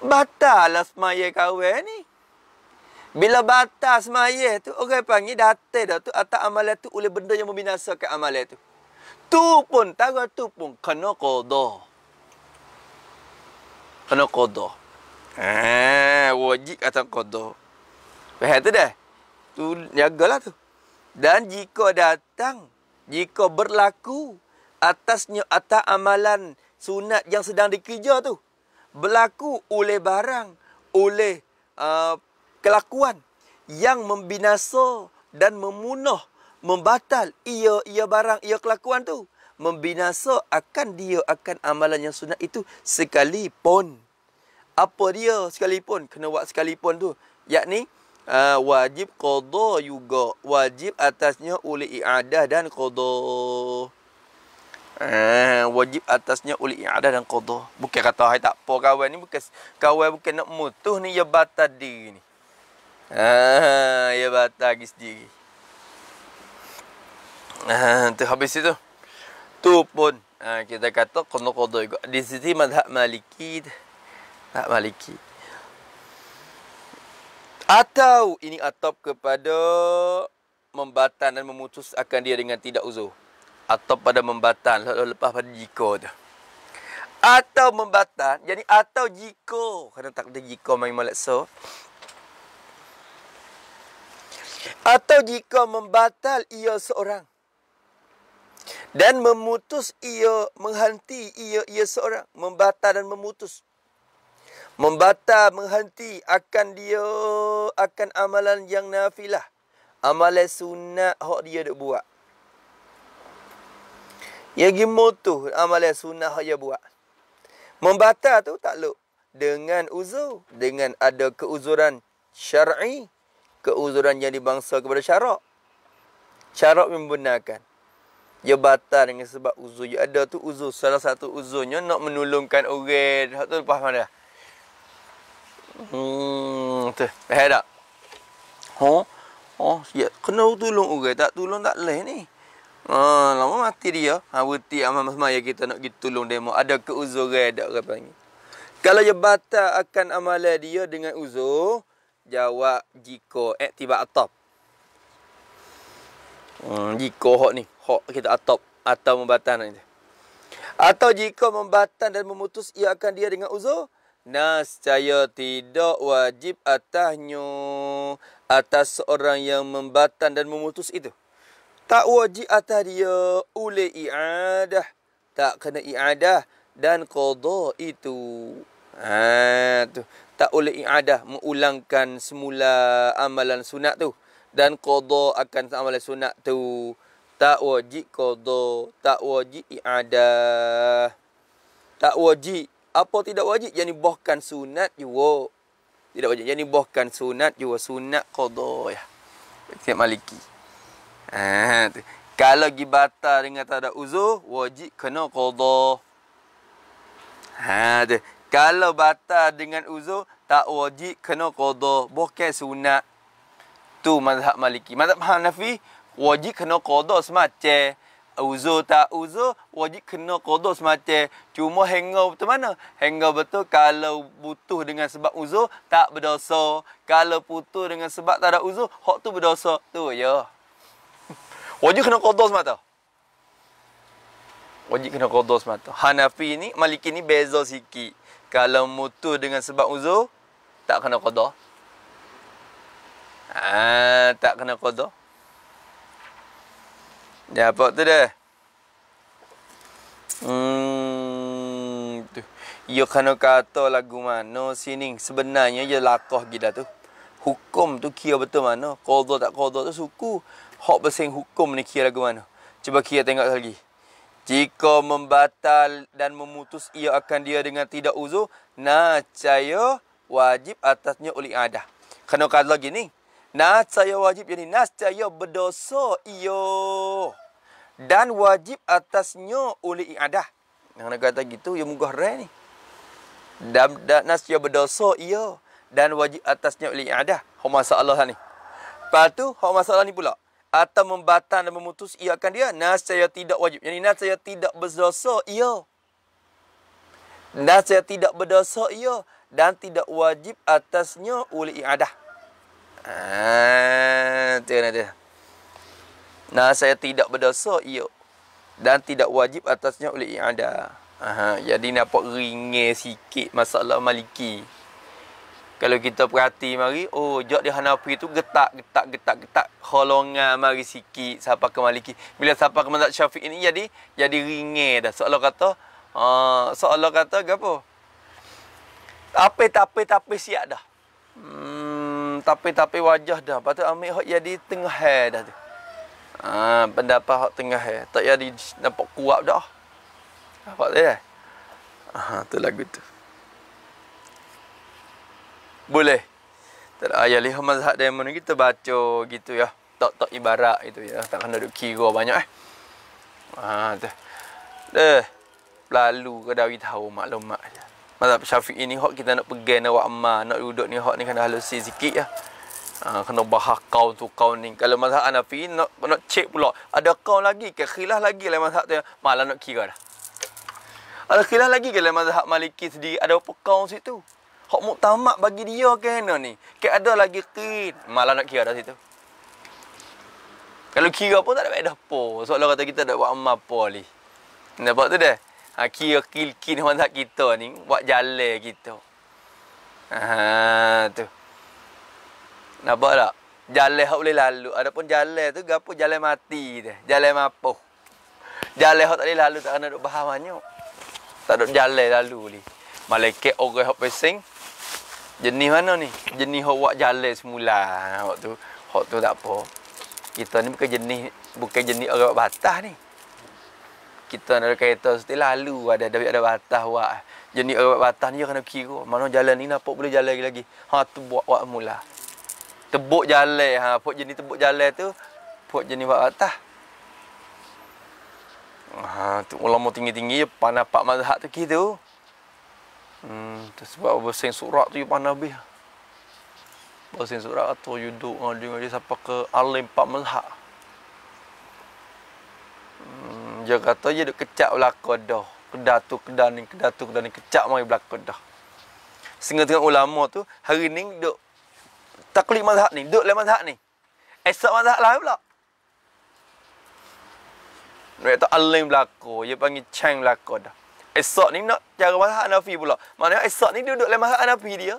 [SPEAKER 1] Batal lah semaya kahwin ni. Bila batas maya tu orang panggil datang dah tu atas amalan tu oleh benda yang membinasakan amalan tu. Tu pun tahu tu pun kena qada. Kena qada. Ah, eh, wajib atas qada. Faham tu dah? Tu jagalah tu. Dan jika datang, jika berlaku atasnya atas amalan sunat yang sedang dikerja tu berlaku oleh barang oleh uh, kelakuan yang membinaso dan memunuh membatal ia ia barang ia kelakuan tu membinaso akan dia akan amalan yang sunat itu sekalipun apa dia sekalipun kena buat sekalipun tu yakni uh, ah, wajib qada juga wajib atasnya oleh i'adah dan qada Uh, ah, wajib atasnya oleh ada dan qada bukan kata hai tak apa kawan ni bukan kawan bukan nak mutuh ni ya batadi ni Ah, ya batal lagi sendiri. Ah, tu habis itu. Tu pun ah, kita kata qada qada juga. Di sisi mazhab Maliki. Tak Maliki. Atau ini atop kepada membatan dan memutus akan dia dengan tidak uzur. Atau pada membatan lepas pada jika tu. Atau membatan, jadi atau jiko kerana tak ada jika main malak so. Atau jika membatal ia seorang. Dan memutus ia, menghenti ia, ia seorang. Membatal dan memutus. Membatal, menghenti akan dia, akan amalan yang nafilah. Amalan sunat hak dia duk buat. Ya gi mutu amalan sunnah yang buat. Membatal tu tak lu dengan uzur, dengan ada keuzuran syar'i keuzuran yang dibangsa kepada syarak. Syarak membenarkan. Dia batal dengan sebab uzur. Dia ada tu uzur. Salah satu uzurnya nak menolongkan orang. Tak tu faham dah. Hmm, tu. Faham tak? Oh, oh, ya. Kena tolong orang. Tak tolong tak leh ni. Ha, lama mati dia. Ha, berhenti amal semaya kita nak pergi tolong dia. Ada keuzuran tak orang panggil. Kalau dia batal akan amalan dia dengan uzur jawab eh tiba atop. Hmm, jika hok ni, hok kita atop atau membatan ni. Atau Jiko membatan dan memutus ia akan dia dengan uzur, caya tidak wajib atasnya atas seorang yang membatan dan memutus itu. Tak wajib atah dia oleh i'adah. Tak kena i'adah dan qadha itu. Ha, tu. Tak ta'ul i'adah mengulangkan semula amalan sunat tu dan qada akan amalan sunat tu tak wajib qada tak wajib i'adah tak wajib apa tidak wajib yakni bahkan sunat juga tidak wajib yakni bahkan sunat juga sunat qada ya setiap maliki ha tu. kalau gibata dengan tak ada uzur wajib kena qada ha kalau batal dengan uzur, tak wajib kena qada, bukan sunat. Tu mazhab Maliki. Mazhab Hanafi wajib kena qada semacam uzur tak uzur wajib kena qada semacam cuma hengau betul mana hengau betul kalau butuh dengan sebab uzur tak berdosa kalau putus dengan sebab tak ada uzur hak tu berdosa tu ya wajib kena qada semata wajib kena qada semata Hanafi ni Maliki ni beza sikit kalau mutu dengan sebab uzur tak kena qada ha, tak kena qada dia apa tu dah hmm tu ia ya kena kata lagu mana sini sebenarnya dia ya lakah kita tu hukum tu kira betul mana qada tak qada tu suku hak pesen hukum ni kira lagu mana cuba kira tengok lagi jika membatal dan memutus ia akan dia dengan tidak uzur, nacaya wajib atasnya uli adah. Kena kata lagi ni. Nacaya wajib jadi nacaya berdosa ia. Dan wajib atasnya uli adah. Yang nak kata gitu, ia ya muka rai ni. Dan, dan nacaya berdosa ia. Dan wajib atasnya uli adah. Hormat masalah lah ni. Lepas tu, hormat masalah ni pula atau membatal dan memutus ia akan dia nas saya tidak wajib yang nas saya tidak berdosa ia nas saya tidak berdosa ia dan tidak wajib atasnya uli iadah ah ha, dia nas saya tidak berdosa ia dan tidak wajib atasnya uli iadah aha jadi nampak ringan sikit masalah maliki kalau kita perhati mari, oh jok di Hanafi tu getak getak getak getak holongan mari sikit siapa ke Maliki. Bila siapa ke mazhab Syafi'i ni jadi jadi ringe dah. Seolah kata uh, seolah kata apa? Tapi tapi tapi siap dah. Hmm, tapi tapi wajah dah. Patut ambil hok jadi tengah dah tu. Ah, pendapat hok tengah Tak jadi nampak kuat dah. Apa dia? Ah, uh, tu lagu tu. Boleh. Tak ada ayah mazhab dia mana kita baca gitu ya. Tok-tok ibarat itu ya. Tak kena duk kira banyak eh. Ha tu. Eh. Lalu ke dah tahu maklumat aja. Mazhab Syafiq ini hok kita nak pergi nak buat amal, nak duduk ni hok ni kena halus sikit ya. Ha, kena bahas kau tu kau ni. Kalau mazhab Hanafi nak nak cek pula. Ada kau lagi ke khilaf lagi lah mazhab tu. Ya. Malah nak kira dah. Ada khilaf lagi ke lah mazhab Maliki sendiri. Ada apa kau situ? Hak muktamad bagi dia kena ni. Ke ada lagi qin. Malah nak kira dah situ. Kalau kira pun tak ada faedah apa. Soalnya kata kita dah buat amal apa ni. Nampak tu dah. Ha, kira kil-kil mazhab kita ni. Buat jalan kita. Ha, tu. Nampak tak? Jalan yang boleh lalu. pun jalan tu, gapo jalan mati dia. Jalan mapo. Jalan yang tak boleh lalu, tak kena duk bahan banyak. Tak duk jalan lalu ni. Malaikat orang yang pesing, Jenis mana ni? Jenis hok buat jalan semula hok tu. Hok tu tak apa. Kita ni bukan jenis bukan jenis orang buat batas ni. Kita nak ada kereta setiap lalu ada ada ada batas buat. Jenis orang buat batas ni kena kira. Mana jalan ni nak boleh jalan lagi. Ha tu buat buat mula. Tebuk jalan ha pok jenis tebuk jalan tu pok jenis buat batas. Ha tu ulama tinggi-tinggi panah pak mazhab tu kira. Gitu. Hmm, sebab apa surat tu you pandai habis. surat tu you duduk dengan dia, dia ke alim pak melhak. Hmm, dia kata dia duk kecak belaka dah. Kedah tu kedah ni, kedah tu kedah ni kecak mai belaka dah. Sehingga dengan ulama tu hari ni duk taklim mazhab ni, duk lain mazhab ni. Esok mazhab lain pula. Mereka tu alim belaka, dia panggil cang belaka dah. Esok ni nak cara mazhab Hanafi pula. Maknanya esok ni dia duduk dalam mazhab Hanafi dia.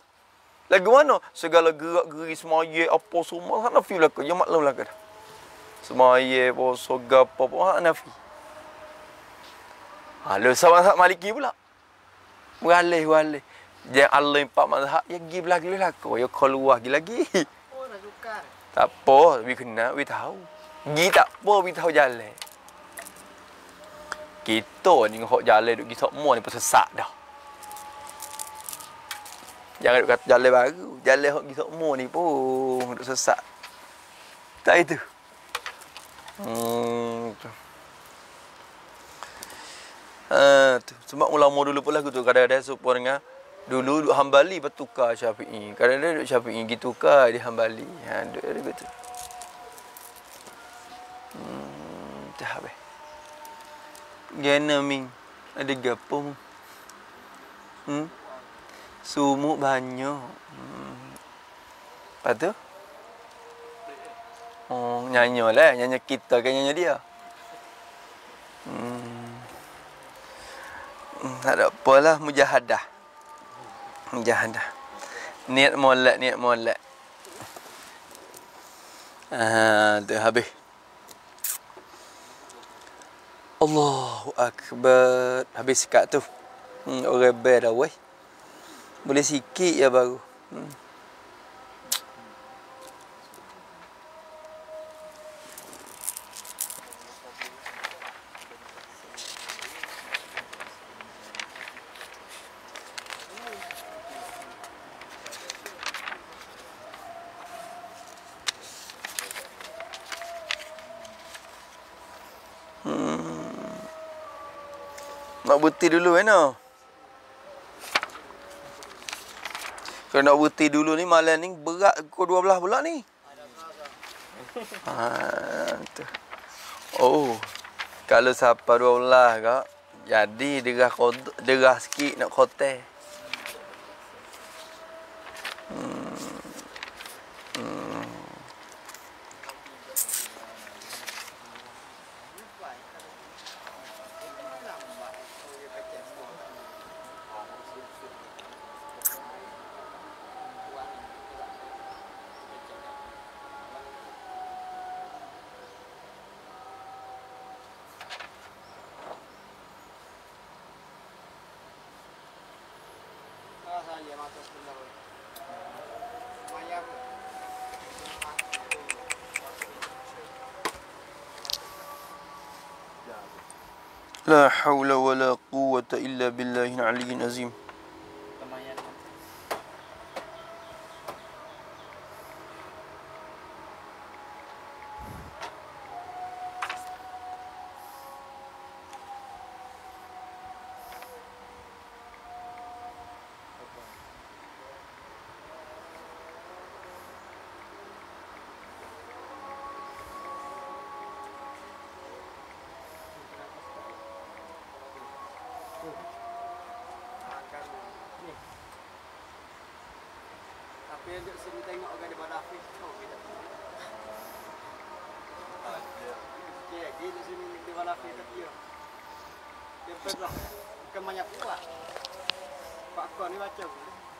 [SPEAKER 1] Lagu mana? Segala gerak-geri semaya apa semua Hanafi kau Ya maklum kau. dah. ye, apa soga apa pun Hanafi. Halo sama mazhab Maliki pula. Beralih beralih. Dia Allah empat mazhab ya gi belaka kau, Ya keluar lagi lagi. Oh nak tukar. Tak apa, we kena, we tahu. Gi tak apa, we tahu jalan. Kita ni hok jalan duk kisah mua ni pun sesak dah. Jangan duk kata jalan baru. Jalan hok kisah mua ni pun duk sesak. Tak itu. Hmm. Ah, tu. Sebab ulama dulu pula aku tu kadang-kadang sebut orang dengan dulu duk hambali bertukar syafi'i. Kadang-kadang duk syafi'i gitu tukar di hambali. Ha, duk ada betul. Hmm, dah habis. Gena ming Ada gapo mu hmm? Sumu banyak hmm. Lepas tu oh, Nyanyo lah Nyanyo kita kan nyanyo dia hmm. hmm. Tak ada apa lah Mujahadah Mujahadah Niat molat Niat molat Ah, tu habis. Allahu akbar. Habis sikat tu. Hmm, orang bad dah weh. Boleh sikit ya baru. Hmm. nak butir dulu kan no? Kalau nak butir dulu ni malam ni berat dua belah pula ni. Ha, oh, kalau dua 12 kak, jadi derah derah sikit nak khotel.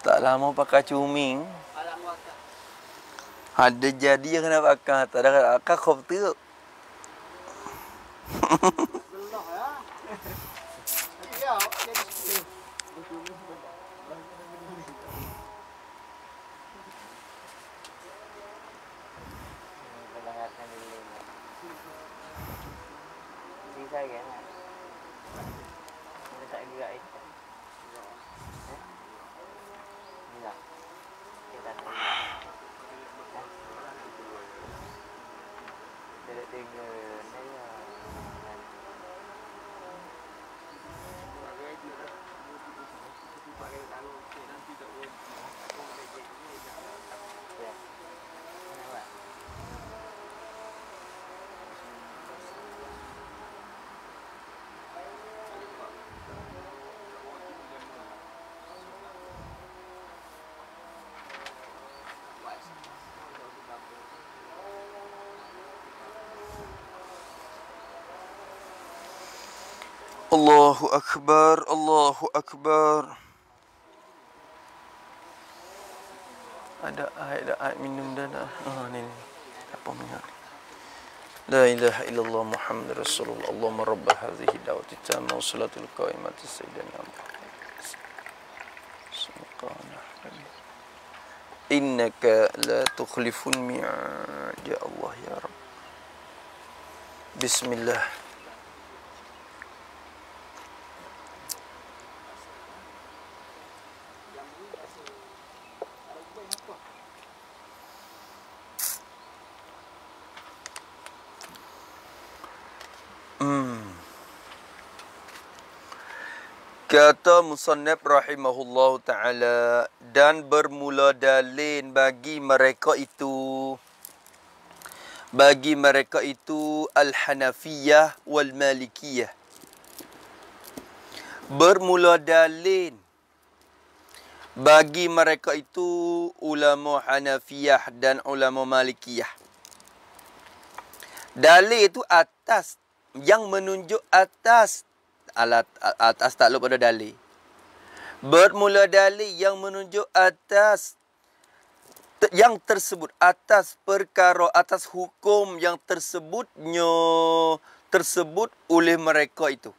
[SPEAKER 1] tak lama pakai cuming. Ada jadi yang kena pakai. Tak ada akak kop teruk. again. الله أكبر الله أكبر ada air ada air minum dah dah ha ah, ni ni apa minyak لا إله إلا الله محمد رسول الله اللهم رب هذه الدعوة التامة والصلاة القائمة سيدنا محمد إنك لا تخلف الميعاد يا الله يا رب بسم الله Kata Musannab rahimahullah ta'ala Dan bermula dalin bagi mereka itu Bagi mereka itu Al-Hanafiyah wal-Malikiyah Bermula dalin Bagi mereka itu Ulama Hanafiyah dan ulama Malikiyah Dalil itu atas Yang menunjuk atas alat atas takluk pada dalil. Bermula dalil yang menunjuk atas yang tersebut atas perkara atas hukum yang tersebutnya tersebut oleh mereka itu.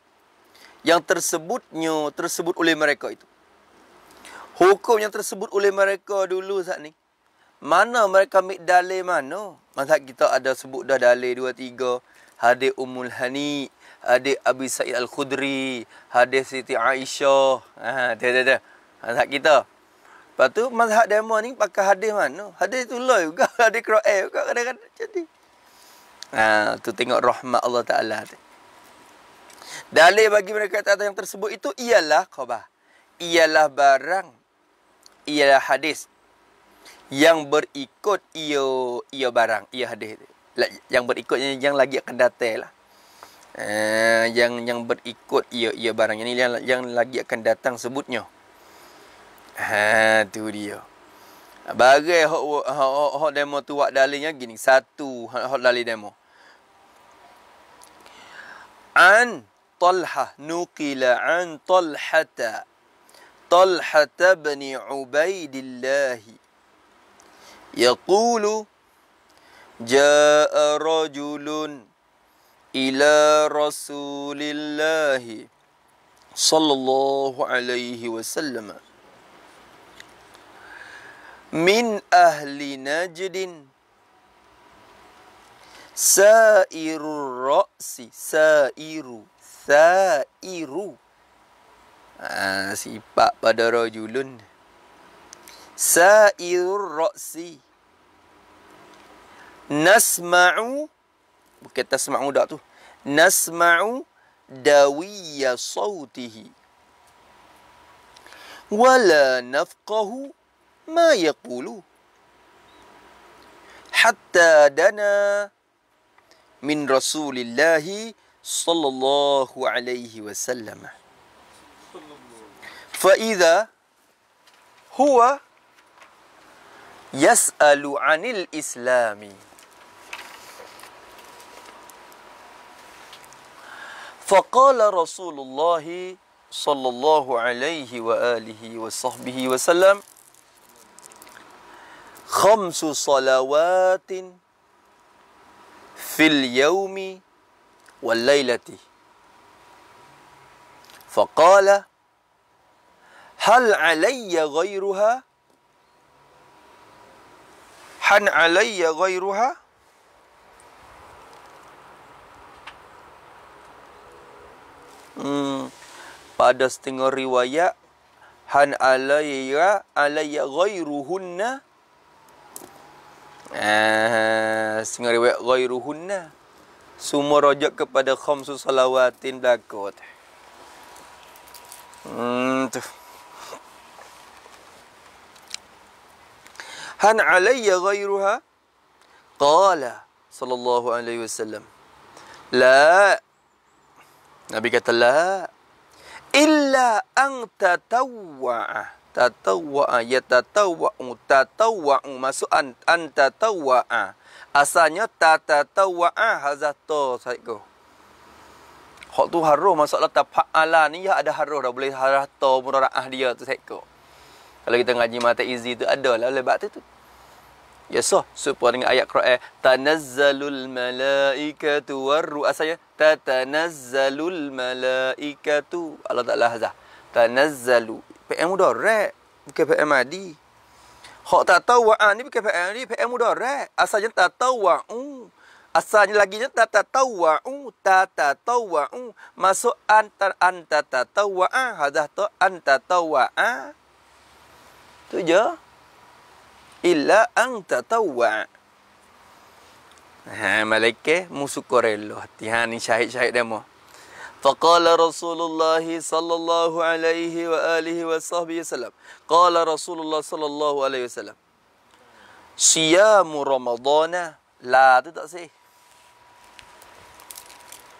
[SPEAKER 1] Yang tersebutnya tersebut oleh mereka itu. Hukum yang tersebut oleh mereka dulu saat ni. Mana mereka ambil dalil mana? Masa kita ada sebut dah dalil 2 3 hadis umul hani adik Abi Said Al-Khudri, hadis Siti Aisyah. Ha, dia dia dia. Mazhab kita. Lepas tu mazhab demo ni pakai hadis mana? Hadis tu lah juga, hadis Quran juga kadang-kadang jadi. Ha, tu tengok rahmat Allah Taala tu. Dalil bagi mereka kata yang tersebut itu ialah khabar. Ialah barang. Ialah hadis yang berikut ia ia barang ia hadis yang berikutnya yang lagi akan datang lah Eh, yang yang berikut ia ya, ia ya, barang ini yang yang lagi akan datang sebutnya ha tu dia bagai hok hok hok demo tu wak dalilnya gini satu hok dalil demo an talha Nukila an talhata talhata bani ubaidillah yaqulu jaa rajulun إلى رسول الله صلى الله عليه وسلم من أهل نجد سائر الرأس سائر سائر آه سيبا بدا رجل سائر الرأس نسمع Bukan tasma'u dak tu. Nasma'u dawiya sautihi. Wala nafqahu ma yaqulu. Hatta dana min Rasulillahi sallallahu alaihi wasallam. فإذا هو يسأل عن الإسلام فقال رسول الله صلى الله عليه وآله وصحبه وسلم خمس صلوات في اليوم والليلة فقال هل علي غيرها هل علي غيرها hmm, pada setengah riwayat han alaiya alaiya ghairuhunna ah setengah riwayat ghairuhunna semua rojak kepada khamsu salawatin belaka hmm tu han alaiya ghairuha qala sallallahu alaihi wasallam la Nabi kata la illa anta tawwa tatawwa ya tatawwa tatawwa masuk an, anta tawwa asalnya tatatawwa hazato saiko Hak tu haruh masalah tafa'ala ni ya ada haruh dah boleh harah ta murarah dia tu saiko. Kalau kita ngaji mata izi tu ada lah lebat tu. Ya so, supaya dengan ayat Quran tanazzalul malaikatu waru asalnya tatanazzalul malaikatu Allah Taala hazah tanazzalu PM mudarat bukan PM adi hak tak tahu wa ah, ni bukan PM ni PM mudarat asalnya tak tahu wa asalnya lagi ni tak tahu wa ta ta tahu wa masuk antar anta ta tahu wa ah. hazah tu anta tahu wa ah. tu je illa anta tahu হ্যাঁ malaikat musuh করে এলো তিহানি ni syahid-syahid فقال رسول الله صلى الله عليه وآله وصحبه وسلم قال رسول الله صلى الله عليه وسلم صيام رمضان لا تدعسي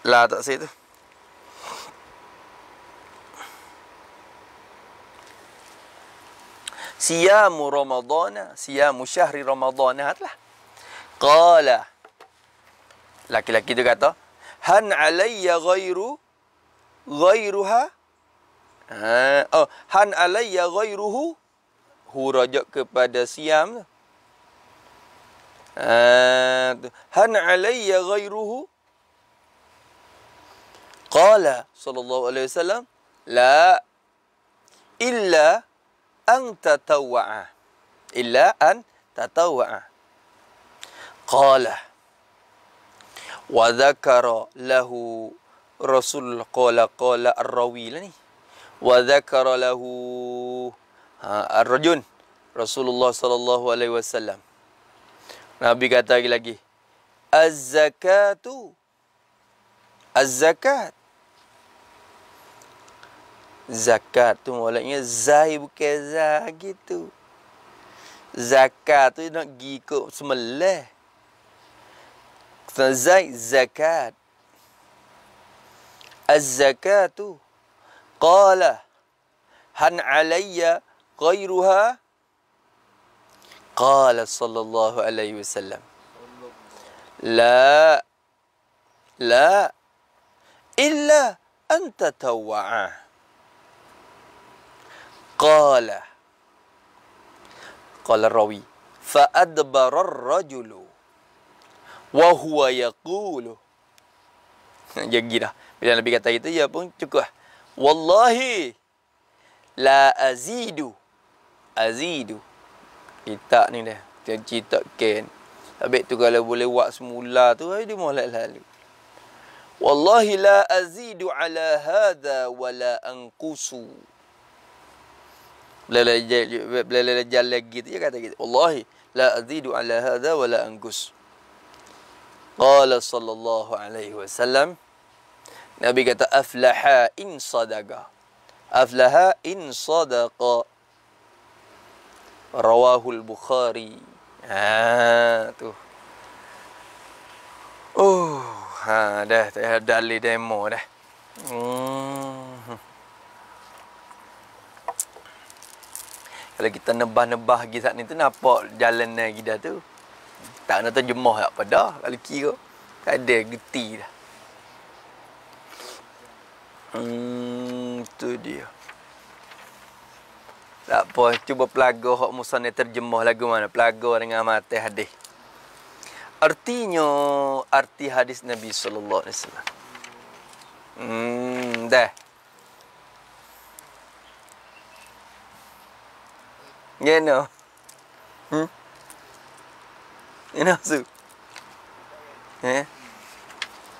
[SPEAKER 1] لا تدعسي صيام رمضان صيام شهر رمضان هاتلا قال Laki-laki tu kata, "Han alayya ghairu ghairu Ha, eh, oh, "Han alayya ghairuhu?" Hu rajak kepada siam. Ha, "Han alayya ghairuhu?" Qala sallallahu alaihi wasallam, "La illa an tatawwa'a." Illa an tatawwa'a. Qala wa zakara lahu rasul qala qala ar-rawi lah ni wa zakara lahu ha, ar-rajun Rasulullah sallallahu alaihi wasallam Nabi kata lagi lagi az-zakatu az-zakat zakat tu maknanya zahir bukan zah gitu zakat tu nak gi ke semelah فزي زكاة الزكاة قال هل علي غيرها قال صلى الله عليه وسلم لا لا إلا أن تتوعى قال قال الراوي فأدبر الرجل wa huwa yaqulu jadi dah bila Nabi kata gitu ya pun cukup lah. wallahi la azidu azidu kita ni dah dia cerita ken Abek tu kalau boleh buat semula tu eh, dia molek lalu wallahi la azidu ala hadha wala anqusu Belalai jalan lagi tu ya kata gitu Wallahi La azidu ala hadha Wala angus Qala sallallahu alaihi wasallam Nabi kata aflaha in sadaqa. Aflaha in sadaqa. Rawahu al-Bukhari. Ha tu. Oh, ha dah dah dalil demo dah. Hmm. Kalau kita nebah-nebah lagi saat ni tu nampak jalan lagi dah tu. Tak nak terjemah tak pada kalau kira. Tak ada geti dah. Hmm, tu dia. Tak apa, cuba pelaga hak musanne terjemah lagu mana? Pelaga dengan mati hadis. Artinya arti hadis Nabi sallallahu alaihi wasallam. Hmm, dah. Ya no. Hmm. Ini asu. Eh?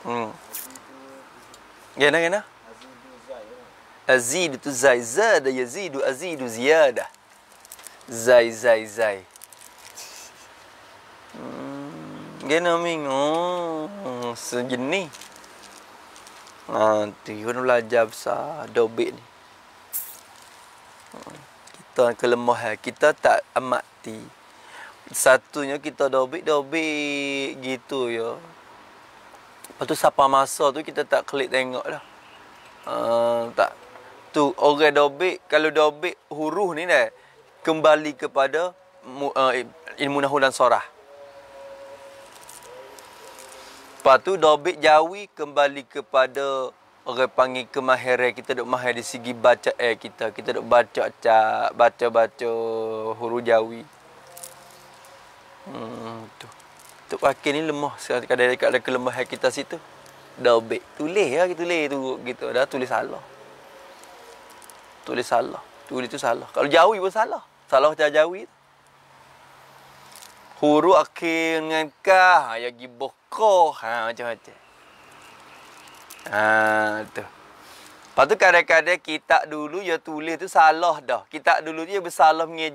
[SPEAKER 1] Hmm. Gena ya, gena? Ya, azidu tu zai zada yazidu azidu ziyada. Zai zai zai. Hmm. Gena ming oh sejenis. Nanti ah, pun belajar besar dobit ni. Hmm, kita kelemahan eh. kita tak amati satunya kita dobik-dobik gitu ya. Lepas tu siapa masa tu kita tak klik tengok lah. Uh, tak. Tu orang dobik, kalau dobik huruf ni dah kembali kepada uh, ilmu nahu dan sorah. Lepas tu dobik jawi kembali kepada orang panggil kemahiran kita dok mahir di segi baca eh kita kita dok baca baca baca baca huruf jawi Hmm, tu. Tok pakai ni lemah sekali kadang dekat ada kelemahan kita situ. Dah baik. Tulis ya, kita tulis tu gitu. Dah tulis salah. Tulis salah. Tulis tu salah. Kalau jauh pun salah. Salah macam jauh Huru akhir dengan kah, ha, ya gi bokoh. Ha macam-macam. Ha tu. Patut tu kadang-kadang kita dulu ya tulis tu salah dah. Kita dulu dia bersalah mengeja.